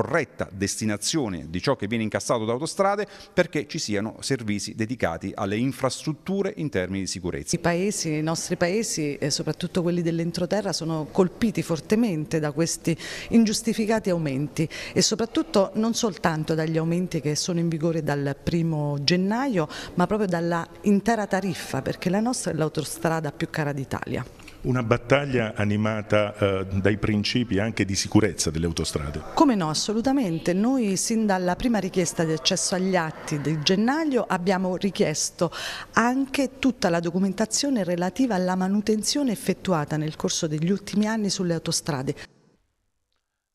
corretta destinazione di ciò che viene incassato da autostrade perché ci siano servizi dedicati alle infrastrutture in termini di sicurezza. I, paesi, i nostri paesi, soprattutto quelli dell'entroterra, sono colpiti fortemente da questi ingiustificati aumenti e soprattutto non soltanto dagli aumenti che sono in vigore dal primo gennaio, ma proprio dalla intera tariffa, perché la nostra è l'autostrada più cara d'Italia una battaglia animata eh, dai principi anche di sicurezza delle autostrade? Come no, assolutamente. Noi sin dalla prima richiesta di accesso agli atti del gennaio abbiamo richiesto anche tutta la documentazione relativa alla manutenzione effettuata nel corso degli ultimi anni sulle autostrade.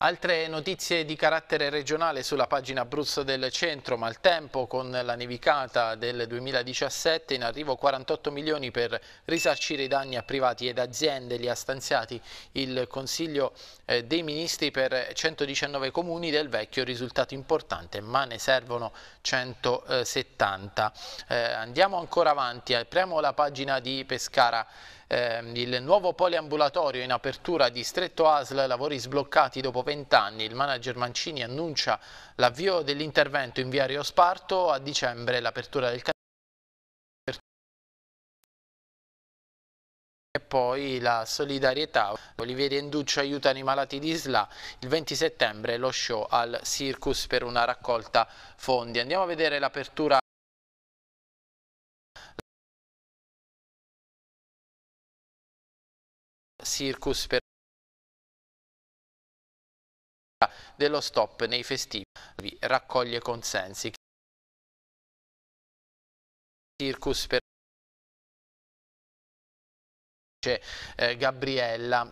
Altre notizie di carattere regionale sulla pagina Abruzzo del centro, maltempo con la nevicata del 2017, in arrivo 48 milioni per risarcire i danni a privati ed aziende, li ha stanziati il Consiglio eh, dei Ministri per 119 comuni del vecchio risultato importante, ma ne servono 170. Eh, andiamo ancora avanti, apriamo la pagina di Pescara eh, il nuovo poliambulatorio in apertura di Stretto Asl, lavori sbloccati dopo vent'anni. Il manager Mancini annuncia l'avvio dell'intervento in via Rio Sparto a dicembre, l'apertura del canale. e poi la solidarietà. Olivieri e Induccio aiutano i malati di SLA. Il 20 settembre lo show al Circus per una raccolta fondi. Andiamo a vedere l'apertura Circus per dello stop nei festivi raccoglie consensi. Circus per eh, Gabriella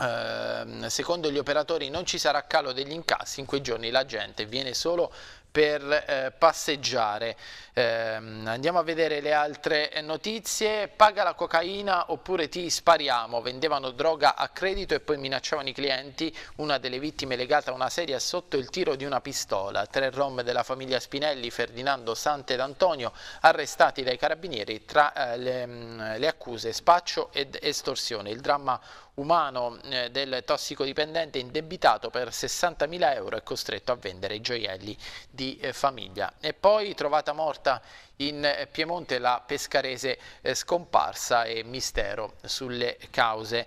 ehm, secondo gli operatori non ci sarà calo degli incassi, in quei giorni la gente viene solo per eh, passeggiare. Eh, andiamo a vedere le altre notizie. Paga la cocaina oppure ti spariamo. Vendevano droga a credito e poi minacciavano i clienti. Una delle vittime legata a una sedia sotto il tiro di una pistola. Tre rom della famiglia Spinelli, Ferdinando, Sante ed Antonio, arrestati dai carabinieri tra eh, le, mm, le accuse spaccio ed estorsione. Il dramma umano eh, del tossicodipendente indebitato per 60.000 euro e costretto a vendere i gioielli di eh, famiglia. E poi trovata morta in eh, Piemonte la pescarese scomparsa e mistero sulle cause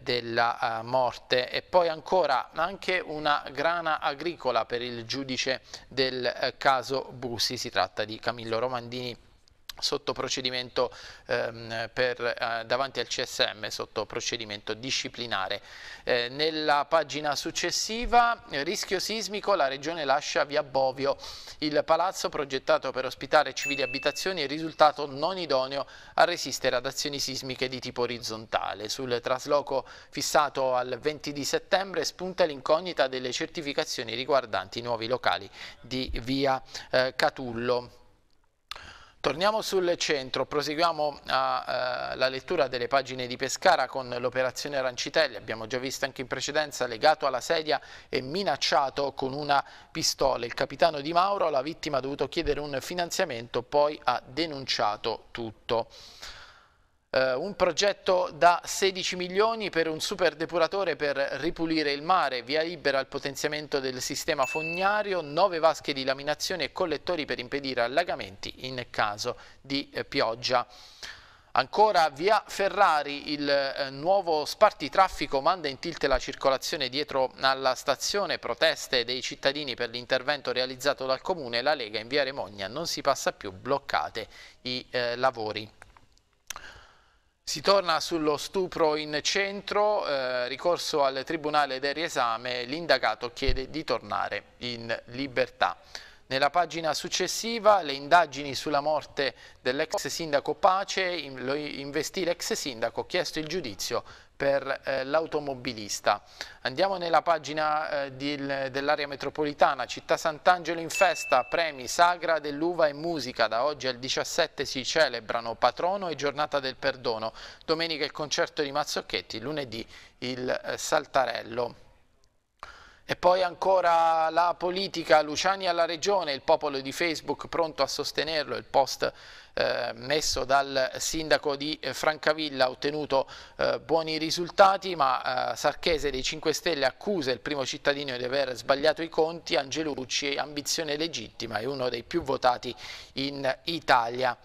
della morte. E poi ancora anche una grana agricola per il giudice del caso Bussi, si tratta di Camillo Romandini sotto procedimento ehm, per, eh, davanti al CSM sotto procedimento disciplinare. Eh, nella pagina successiva rischio sismico la regione lascia via Bovio il palazzo progettato per ospitare civili abitazioni è risultato non idoneo a resistere ad azioni sismiche di tipo orizzontale. Sul trasloco fissato al 20 di settembre spunta l'incognita delle certificazioni riguardanti i nuovi locali di via eh, Catullo. Torniamo sul centro, proseguiamo a, eh, la lettura delle pagine di Pescara con l'operazione Arancitelli, abbiamo già visto anche in precedenza, legato alla sedia e minacciato con una pistola. Il capitano Di Mauro, la vittima ha dovuto chiedere un finanziamento, poi ha denunciato tutto. Uh, un progetto da 16 milioni per un super depuratore per ripulire il mare, via libera al potenziamento del sistema fognario, nove vasche di laminazione e collettori per impedire allagamenti in caso di eh, pioggia. Ancora via Ferrari, il eh, nuovo spartitraffico manda in tilt la circolazione dietro alla stazione, proteste dei cittadini per l'intervento realizzato dal comune, la Lega in via Remogna non si passa più, bloccate i eh, lavori. Si torna sullo stupro in centro, eh, ricorso al Tribunale del riesame, l'indagato chiede di tornare in libertà. Nella pagina successiva le indagini sulla morte dell'ex sindaco Pace, in, lo investì l'ex sindaco, chiesto il giudizio per eh, l'automobilista. Andiamo nella pagina eh, dell'area metropolitana, città Sant'Angelo in festa, premi, sagra dell'uva e musica, da oggi al 17 si celebrano patrono e giornata del perdono, domenica il concerto di Mazzocchetti, lunedì il eh, saltarello. E poi ancora la politica, Luciani alla regione, il popolo di Facebook pronto a sostenerlo, il post eh, messo dal sindaco di eh, Francavilla ha ottenuto eh, buoni risultati, ma eh, Sarchese dei 5 Stelle accusa il primo cittadino di aver sbagliato i conti, Angelucci, ambizione legittima, è uno dei più votati in Italia.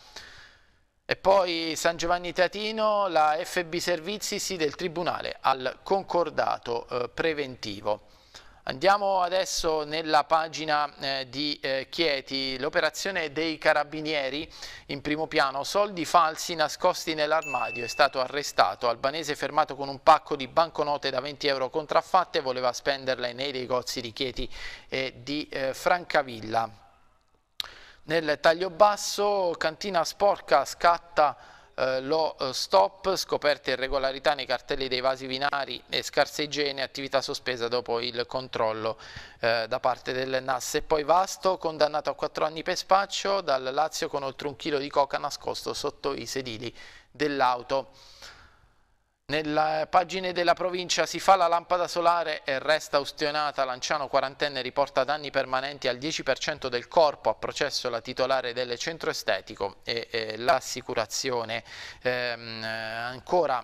E poi San Giovanni Teatino, la FB Servizi sì del Tribunale al concordato eh, preventivo. Andiamo adesso nella pagina eh, di eh, Chieti, l'operazione dei carabinieri in primo piano, soldi falsi nascosti nell'armadio, è stato arrestato, albanese fermato con un pacco di banconote da 20 euro contraffatte, voleva spenderle nei negozi di Chieti e di eh, Francavilla. Nel taglio basso, cantina sporca, scatta eh, lo eh, stop, scoperte irregolarità nei cartelli dei vasi binari e scarsa igiene, attività sospesa dopo il controllo eh, da parte del NAS. E poi Vasto, condannato a 4 anni per spaccio dal Lazio con oltre un chilo di coca nascosto sotto i sedili dell'auto. Nella pagina della provincia si fa la lampada solare e resta ustionata. Lanciano quarantenne riporta danni permanenti al 10% del corpo. A processo la titolare del centro estetico e, e l'assicurazione. Ehm, ancora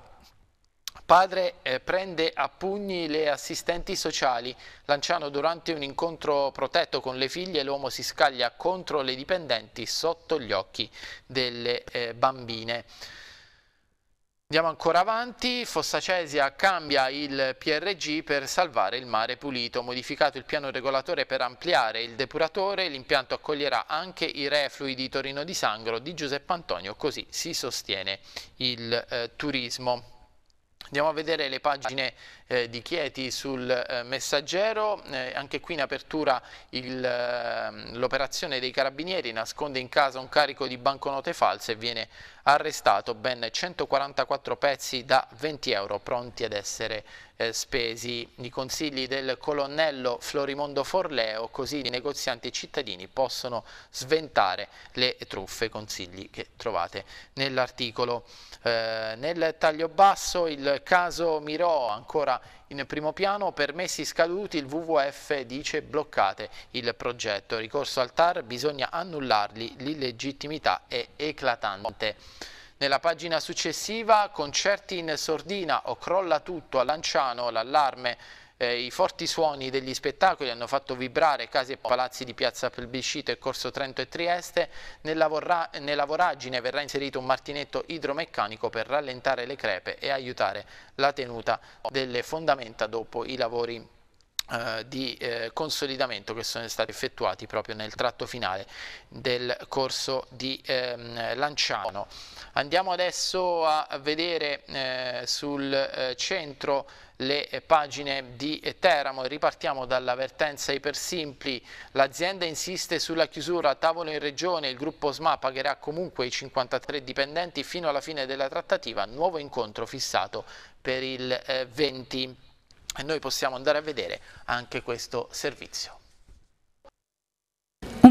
Padre eh, prende a pugni le assistenti sociali. Lanciano durante un incontro protetto con le figlie l'uomo si scaglia contro le dipendenti sotto gli occhi delle eh, bambine. Andiamo ancora avanti, Fossacesia cambia il PRG per salvare il mare pulito, modificato il piano regolatore per ampliare il depuratore, l'impianto accoglierà anche i reflui di Torino di Sangro di Giuseppe Antonio, così si sostiene il eh, turismo. Andiamo a vedere le pagine eh, di Chieti sul eh, messaggero, eh, anche qui in apertura ehm, l'operazione dei carabinieri nasconde in casa un carico di banconote false e viene arrestato ben 144 pezzi da 20 euro pronti ad essere eh, spesi. I consigli del colonnello Florimondo Forleo, così i negozianti e i cittadini possono sventare le truffe, consigli che trovate nell'articolo. Eh, nel taglio basso il caso Mirò, ancora in primo piano, permessi scaduti, il WWF dice bloccate il progetto. Ricorso al TAR, bisogna annullarli, l'illegittimità è eclatante. Nella pagina successiva, concerti in sordina o crolla tutto a Lanciano, l'allarme eh, i forti suoni degli spettacoli hanno fatto vibrare case e palazzi di Piazza Plebiscito e Corso Trento e Trieste, nella, vorra, nella voragine verrà inserito un martinetto idromeccanico per rallentare le crepe e aiutare la tenuta delle fondamenta dopo i lavori eh, di eh, consolidamento che sono stati effettuati proprio nel tratto finale del corso di ehm, Lanciano. Andiamo adesso a vedere eh, sul eh, centro le pagine di Teramo, e ripartiamo dall'avvertenza Ipersimpli, l'azienda insiste sulla chiusura a tavolo in regione, il gruppo SMA pagherà comunque i 53 dipendenti fino alla fine della trattativa, nuovo incontro fissato per il 20 eh, e noi possiamo andare a vedere anche questo servizio.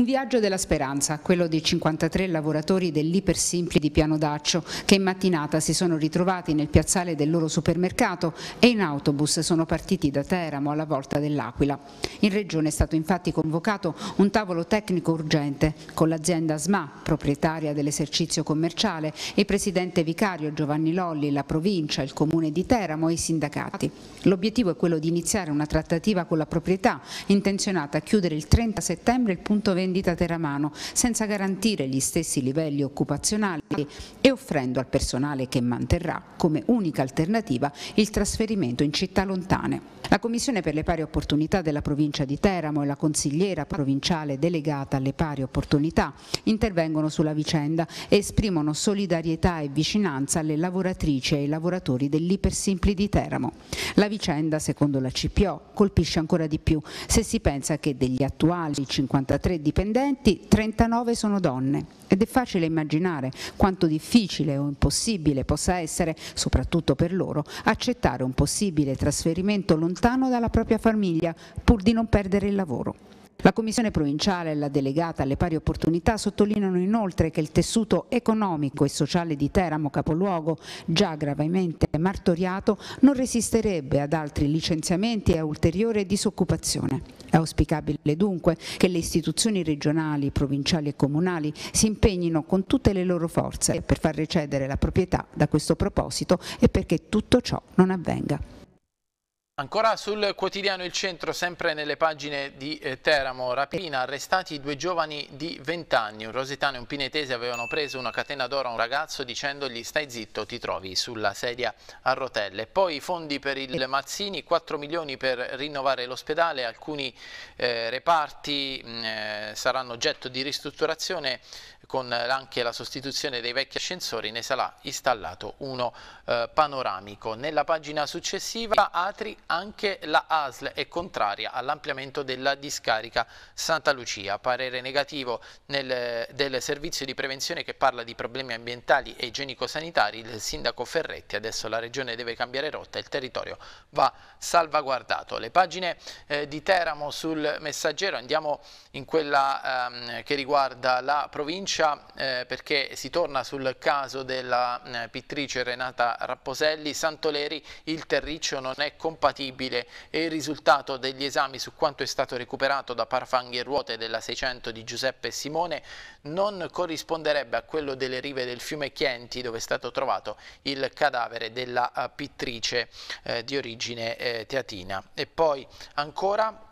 Un viaggio della speranza, quello dei 53 lavoratori dell'Ipersimpli di Piano Daccio, che in mattinata si sono ritrovati nel piazzale del loro supermercato e in autobus sono partiti da Teramo alla volta dell'Aquila. In regione è stato infatti convocato un tavolo tecnico urgente con l'azienda SMA, proprietaria dell'esercizio commerciale, il presidente vicario Giovanni Lolli, la provincia, il comune di Teramo e i sindacati. L'obiettivo è quello di iniziare una trattativa con la proprietà, intenzionata a chiudere il 30 settembre il punto vendita vendita Teramano senza garantire gli stessi livelli occupazionali e offrendo al personale che manterrà come unica alternativa il trasferimento in città lontane. La Commissione per le pari opportunità della provincia di Teramo e la consigliera provinciale delegata alle pari opportunità intervengono sulla vicenda e esprimono solidarietà e vicinanza alle lavoratrici e ai lavoratori dell'Ipersimpli di Teramo. La vicenda, secondo la CPO, colpisce ancora di più se si pensa che degli attuali 53 dipendenti dipendenti, 39 sono donne ed è facile immaginare quanto difficile o impossibile possa essere, soprattutto per loro, accettare un possibile trasferimento lontano dalla propria famiglia pur di non perdere il lavoro. La Commissione provinciale e la delegata alle pari opportunità sottolineano inoltre che il tessuto economico e sociale di Teramo capoluogo, già gravemente martoriato, non resisterebbe ad altri licenziamenti e a ulteriore disoccupazione. È auspicabile dunque che le istituzioni regionali, provinciali e comunali si impegnino con tutte le loro forze per far recedere la proprietà da questo proposito e perché tutto ciò non avvenga. Ancora sul quotidiano Il Centro, sempre nelle pagine di eh, Teramo, rapina, arrestati due giovani di 20 anni, un rosetano e un pinetese avevano preso una catena d'oro a un ragazzo dicendogli stai zitto, ti trovi sulla sedia a rotelle. Poi fondi per il Mazzini, 4 milioni per rinnovare l'ospedale, alcuni eh, reparti mh, mm, eh, saranno oggetto di ristrutturazione con anche la sostituzione dei vecchi ascensori, ne sarà installato uno eh, panoramico. Nella pagina successiva Atri anche la ASL è contraria all'ampliamento della discarica Santa Lucia. Parere negativo nel, del servizio di prevenzione che parla di problemi ambientali e igienico-sanitari. Il sindaco Ferretti, adesso la regione deve cambiare rotta, il territorio va salvaguardato. Le pagine eh, di Teramo sul messaggero, andiamo in quella ehm, che riguarda la provincia eh, perché si torna sul caso della eh, pittrice Renata Rapposelli. Santoleri, il terriccio non è compatibile compatibile e il risultato degli esami su quanto è stato recuperato da parfanghi e ruote della 600 di Giuseppe Simone non corrisponderebbe a quello delle rive del fiume Chienti dove è stato trovato il cadavere della eh, pittrice eh, di origine eh, teatina. E poi ancora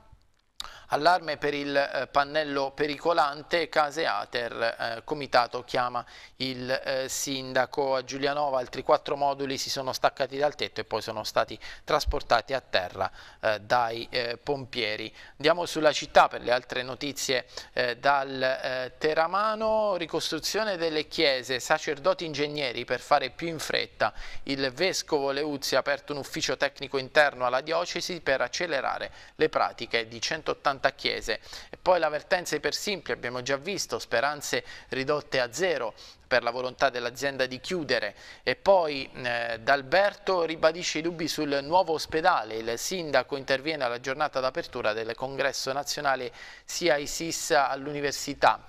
Allarme per il eh, pannello pericolante, case Ater, eh, comitato chiama il eh, sindaco. A Giulianova altri quattro moduli si sono staccati dal tetto e poi sono stati trasportati a terra eh, dai eh, pompieri. Andiamo sulla città per le altre notizie eh, dal Teramano, ricostruzione delle chiese, sacerdoti ingegneri per fare più in fretta. Il vescovo Leuzzi ha aperto un ufficio tecnico interno alla diocesi per accelerare le pratiche di 180 60 chiese. E poi l'avvertenza per Simpli, abbiamo già visto, speranze ridotte a zero per la volontà dell'azienda di chiudere. E poi eh, D'Alberto ribadisce i dubbi sul nuovo ospedale. Il sindaco interviene alla giornata d'apertura del congresso nazionale sia ISIS all'università.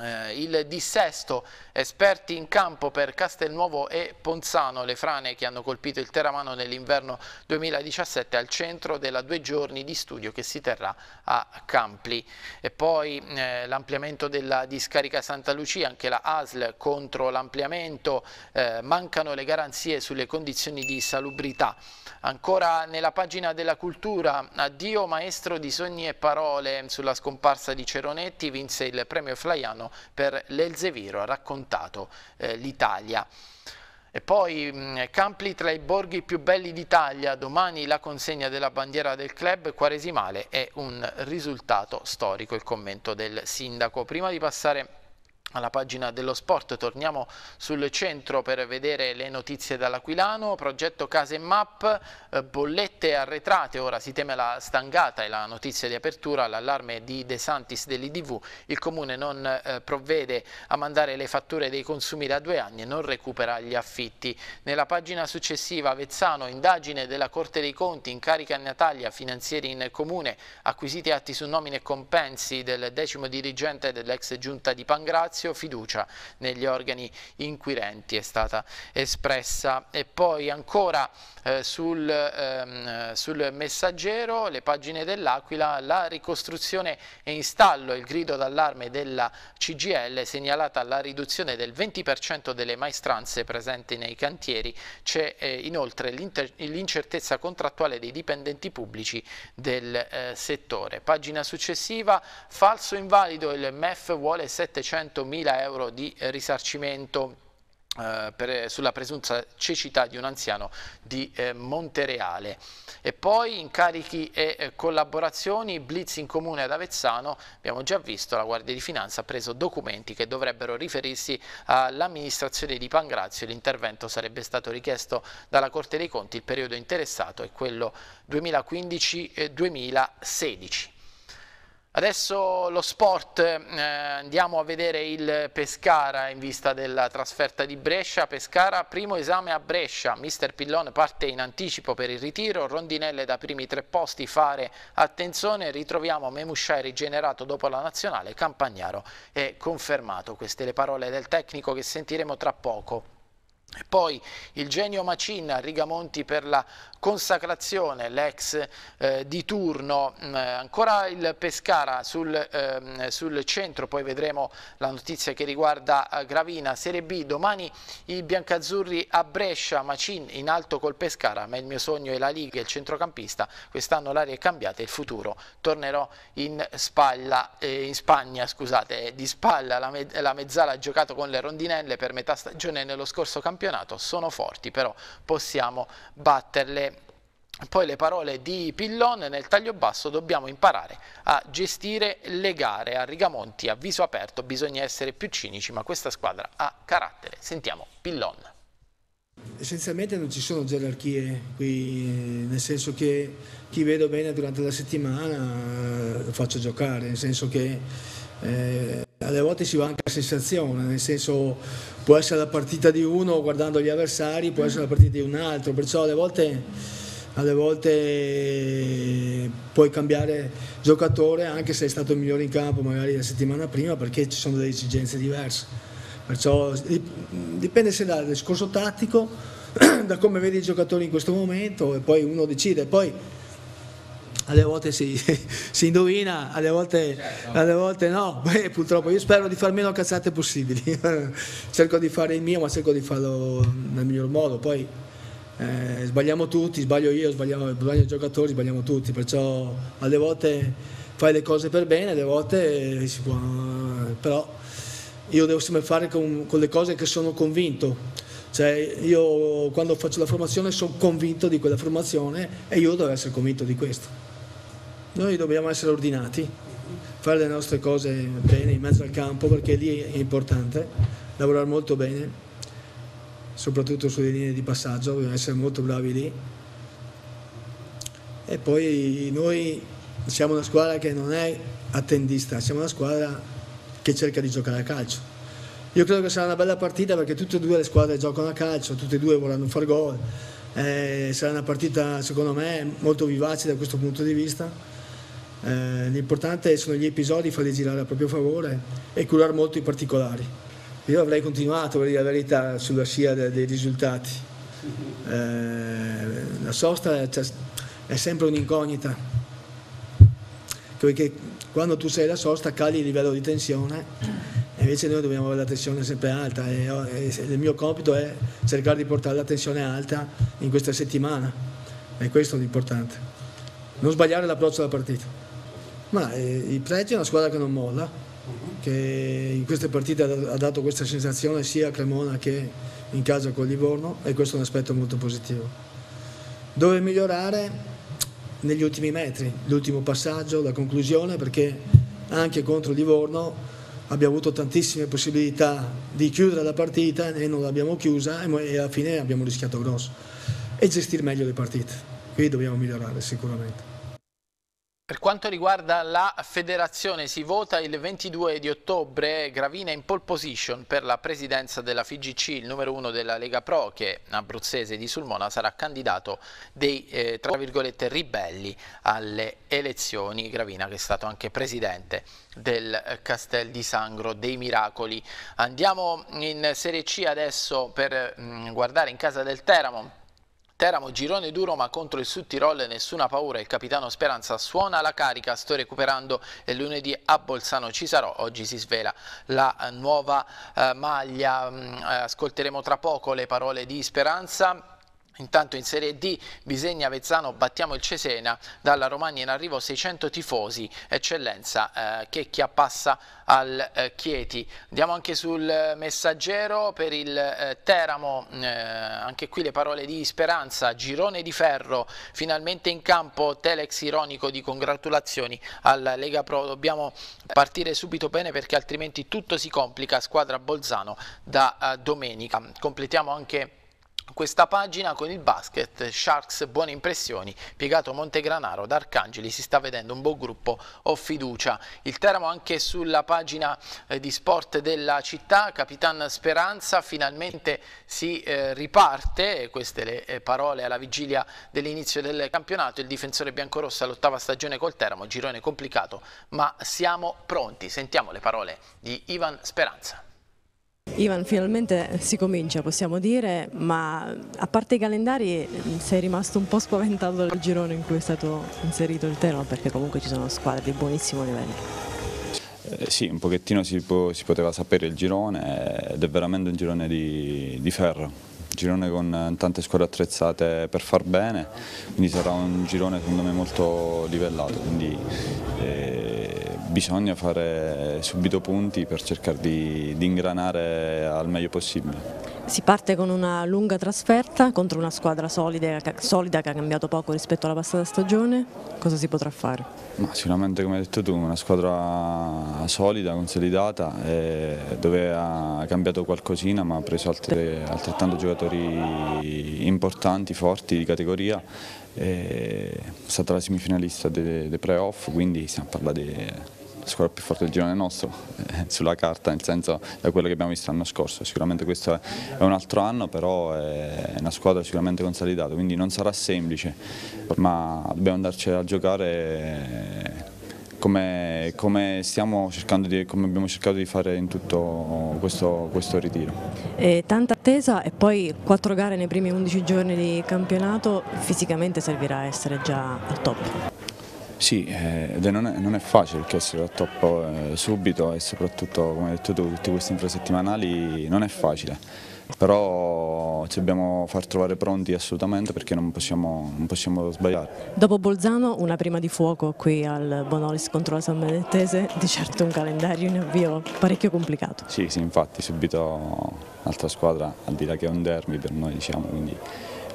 Eh, il dissesto, esperti in campo per Castelnuovo e Ponzano, le frane che hanno colpito il Teramano nell'inverno 2017 al centro della due giorni di studio che si terrà a Campli. E poi eh, l'ampliamento della discarica Santa Lucia, anche la ASL contro l'ampliamento, eh, mancano le garanzie sulle condizioni di salubrità. Ancora nella pagina della cultura, addio maestro di sogni e parole sulla scomparsa di Ceronetti, vinse il premio Flaiano per l'Elzeviro ha raccontato eh, l'Italia. E poi mm, Campli tra i borghi più belli d'Italia, domani la consegna della bandiera del club quaresimale è un risultato storico, il commento del sindaco. Prima di passare alla pagina dello sport torniamo sul centro per vedere le notizie dall'Aquilano progetto case in map eh, bollette arretrate ora si teme la stangata e la notizia di apertura l'allarme di De Santis dell'IDV il comune non eh, provvede a mandare le fatture dei consumi da due anni e non recupera gli affitti nella pagina successiva Vezzano indagine della Corte dei Conti incarica a Natalia finanzieri in comune acquisiti atti su nomine e compensi del decimo dirigente dell'ex giunta di Pangrazio Lazio, fiducia negli organi inquirenti è stata espressa. E poi ancora eh, sul, ehm, sul, messaggero, le pagine dell'Aquila, la ricostruzione e installo, il grido d'allarme della CGL segnalata la riduzione del 20% delle maestranze presenti nei cantieri, c'è eh, inoltre l'incertezza contrattuale dei dipendenti pubblici del eh, settore. Pagina successiva, falso invalido, il MEF vuole 700 4.000 euro di eh, risarcimento eh, per, sulla presunta cecità di un anziano di eh, Montereale. E poi incarichi e eh, collaborazioni, blitz in comune ad Avezzano, abbiamo già visto, la Guardia di Finanza ha preso documenti che dovrebbero riferirsi all'amministrazione di Pangrazio, l'intervento sarebbe stato richiesto dalla Corte dei Conti, il periodo interessato è quello 2015-2016. Adesso lo sport, eh, andiamo a vedere il Pescara in vista della trasferta di Brescia. Pescara, primo esame a Brescia, mister Pillon parte in anticipo per il ritiro, rondinelle da primi tre posti, fare attenzione, ritroviamo Memusciai rigenerato dopo la nazionale, Campagnaro è confermato. Queste le parole del tecnico che sentiremo tra poco. poi il genio Macin, Rigamonti per la consacrazione l'ex eh, di turno, mh, mm, ancora il Pescara sul, eh, sul, centro, poi vedremo la notizia che riguarda eh, Gravina, Serie B, domani i biancazzurri a Brescia, Macin in alto col Pescara, ma il mio sogno è la Liga, il centrocampista, quest'anno l'aria è cambiata e il futuro tornerò in, spalla, eh, in Spagna, scusate, eh, di spalla, la, me la mezzala ha giocato con le rondinelle per metà stagione nello scorso campionato, sono forti però possiamo batterle poi le parole di Pillon nel taglio basso dobbiamo imparare a gestire le gare a rigamonti, a viso aperto, bisogna essere più cinici, ma questa squadra ha carattere. Sentiamo Pillon. Essenzialmente non ci sono gerarchie qui, nel senso che chi vedo bene durante la settimana lo eh, faccio giocare, nel senso che eh, alle volte si va anche a sensazione, nel senso può essere la partita di uno guardando gli avversari, può essere la partita di un altro, perciò alle volte alle volte eh, puoi cambiare giocatore anche se è stato il migliore in campo magari la settimana prima perché ci sono delle esigenze diverse. Perciò dipende se dal discorso tattico, [clears throat] da come vedi i giocatori in questo momento e poi uno decide. Poi alle volte si, [laughs] si indovina, alle volte, certo. alle volte no. Beh, purtroppo io spero di far meno cazzate possibili. [laughs] cerco di fare il mio, ma cerco di farlo nel miglior modo. Poi eh, sbagliamo tutti, sbaglio io, sbagliamo, sbagliano i giocatori, sbagliamo tutti, perciò alle volte fai le cose per bene, alle volte si può, però io devo sempre fare con, con le cose che sono convinto. Cioè io quando faccio la formazione sono convinto di quella formazione e io devo essere convinto di questo. Noi dobbiamo essere ordinati, fare le nostre cose bene in mezzo al campo perché lì è importante, lavorare molto bene soprattutto sulle linee di passaggio, dobbiamo essere molto bravi lì. E poi noi siamo una squadra che non è attendista, siamo una squadra che cerca di giocare a calcio. Io credo che sarà una bella partita perché tutte e due le squadre giocano a calcio, tutte e due vorranno far gol. Eh, sarà una partita, secondo me, molto vivace da questo punto di vista. Eh, l'importante sono gli episodi, farli girare a proprio favore e curare molto i particolari. Io avrei continuato, per dire la verità, sulla scia dei, dei risultati. Mhm. Eh, la sosta è, è sempre un'incognita, perché quando tu sei la sosta cali il livello di tensione invece noi dobbiamo avere la tensione sempre alta e, il mio compito è cercare di portare la tensione alta in questa settimana e questo è l'importante non sbagliare l'approccio alla partita ma eh, il Pregio è una squadra che non molla che in queste partite ha dato questa sensazione sia a Cremona che in casa con Livorno e questo è un aspetto molto positivo. Dove migliorare? Negli ultimi metri, l'ultimo passaggio, la conclusione, perché anche contro Livorno abbiamo avuto tantissime possibilità di chiudere la partita e non l'abbiamo chiusa e alla fine abbiamo rischiato grosso. E gestire meglio le partite, qui dobbiamo migliorare sicuramente. Per quanto riguarda la federazione, si vota il 22 di ottobre Gravina in pole position per la presidenza della FIGC, il numero uno della Lega Pro, che abruzzese di Sulmona sarà candidato dei, eh, tra virgolette, ribelli alle elezioni. Gravina che è stato anche presidente del eh, Castel di Sangro dei Miracoli. Andiamo in Serie C adesso per mh, mm, guardare in casa del Teramo Teramo girone duro ma contro il Sud Tirol nessuna paura, il capitano Speranza suona la carica, sto recuperando il eh, lunedì a Bolzano ci sarò, oggi si svela la eh, nuova eh, maglia, mm, eh, ascolteremo tra poco le parole di Speranza Intanto in Serie D Bisegna Vezzano battiamo il Cesena, dalla Romagna in arrivo 600 tifosi, eccellenza eh, che chiappassa al eh, Chieti. Andiamo anche sul messaggero per il eh, Teramo, eh, anche qui le parole di speranza, girone di ferro, finalmente in campo, telex ironico di congratulazioni alla Lega Pro. Dobbiamo partire subito bene perché altrimenti tutto si complica, squadra Bolzano da eh, domenica. Completiamo anche questa pagina con il basket, Sharks buone impressioni, piegato Montegranaro ad Arcangeli, si sta vedendo un buon gruppo, ho fiducia. Il Teramo anche sulla pagina eh, di sport della città, Capitan Speranza, finalmente si eh, riparte, queste le eh, parole alla vigilia dell'inizio del campionato, il difensore biancorossa all'ottava stagione col Teramo, girone complicato, ma siamo pronti, sentiamo le parole di Ivan Speranza. Ivan, finalmente si comincia, possiamo dire, ma a parte i calendari sei rimasto un po' spaventato dal girone in cui è stato inserito il te, perché comunque ci sono squadre di buonissimo livello. Eh, sì, un pochettino si, po si, poteva sapere il girone ed è veramente un girone di, di ferro, un girone con eh, tante squadre attrezzate per far bene, quindi sarà un girone secondo me molto livellato, quindi, eh, bisogna fare subito punti per cercare di, di ingranare al meglio possibile. Si parte con una lunga trasferta contro una squadra solida, solida, che ha cambiato poco rispetto alla passata stagione, cosa si potrà fare? Ma sicuramente come hai detto tu, una squadra solida, consolidata, eh, dove ha cambiato qualcosina ma ha preso altri, altrettanto giocatori importanti, forti di categoria, è eh, stata la semifinalista dei de playoff, quindi stiamo parlando di squadra più forte del girone nostro, eh, sulla carta, nel senso da quello che abbiamo visto l'anno scorso. Sicuramente questo è un altro anno, però è una squadra sicuramente consolidata, quindi non sarà semplice, ma dobbiamo andarci a giocare eh, come, come, di, come, abbiamo cercato di fare in tutto questo, questo ritiro. E tanta attesa e poi quattro gare nei primi 11 giorni di campionato, fisicamente servirà a essere già al top. Sì, eh, non, non, è, facile perché essere al top eh, subito e soprattutto, come hai detto tu, tutti questi infrasettimanali non è facile, però ci dobbiamo far trovare pronti assolutamente perché non possiamo, non possiamo sbagliare. Dopo Bolzano una prima di fuoco qui al Bonolis contro la San Benettese, di certo un calendario in avvio parecchio complicato. Sì, sì, infatti subito un'altra squadra, al di là che è un derby per noi diciamo, quindi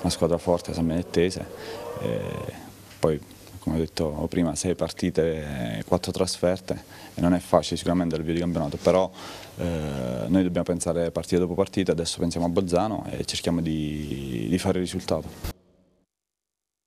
una squadra forte, San Benettese, eh, poi come ho detto prima, sei partite, quattro trasferte e non è facile sicuramente il via di campionato, però eh, noi dobbiamo pensare partita dopo partita, adesso pensiamo a Bolzano e cerchiamo di, di fare il risultato.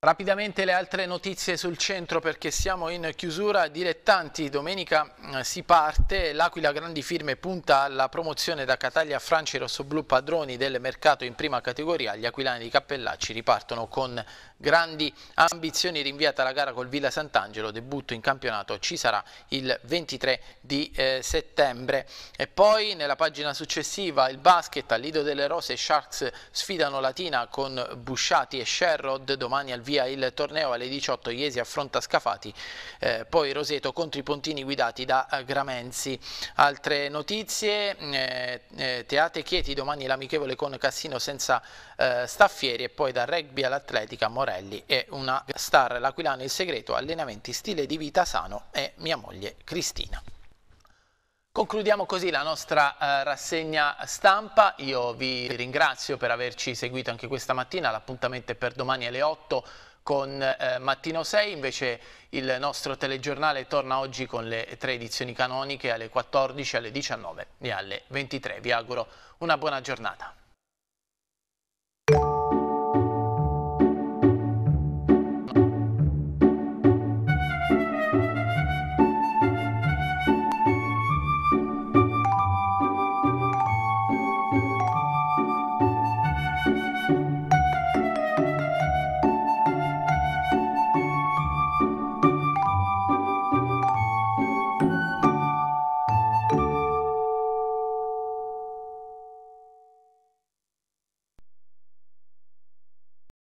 Rapidamente le altre notizie sul centro perché siamo in chiusura, Direttanti, domenica eh, si parte, l'Aquila Grandi Firme punta alla promozione da Cataglia a Francia e Rossoblu padroni del mercato in prima categoria, gli aquilani di Cappellacci ripartono con grandi ambizioni, rinviata la gara col Villa Sant'Angelo, debutto in campionato ci sarà il 23 di eh, settembre e poi nella pagina successiva il basket, al Lido delle Rose, Sharks sfidano Latina con Busciati e Sherrod domani al Via via il torneo alle 18 Iesi affronta Scafati, eh, poi Roseto contro i Pontini guidati da eh, Gramenzi. Altre notizie, eh, eh, Teate Chieti domani l'amichevole con Cassino senza eh, staffieri e poi dal rugby all'atletica Morelli e una star l'Aquilano il segreto, allenamenti, stile di vita sano e mia moglie Cristina. Concludiamo così la nostra eh, rassegna stampa, io vi ringrazio per averci seguito anche questa mattina, l'appuntamento è per domani alle 8 con eh, Mattino 6, invece il nostro telegiornale torna oggi con le tre edizioni canoniche alle 14, alle 19 e alle 23. Vi auguro una buona giornata.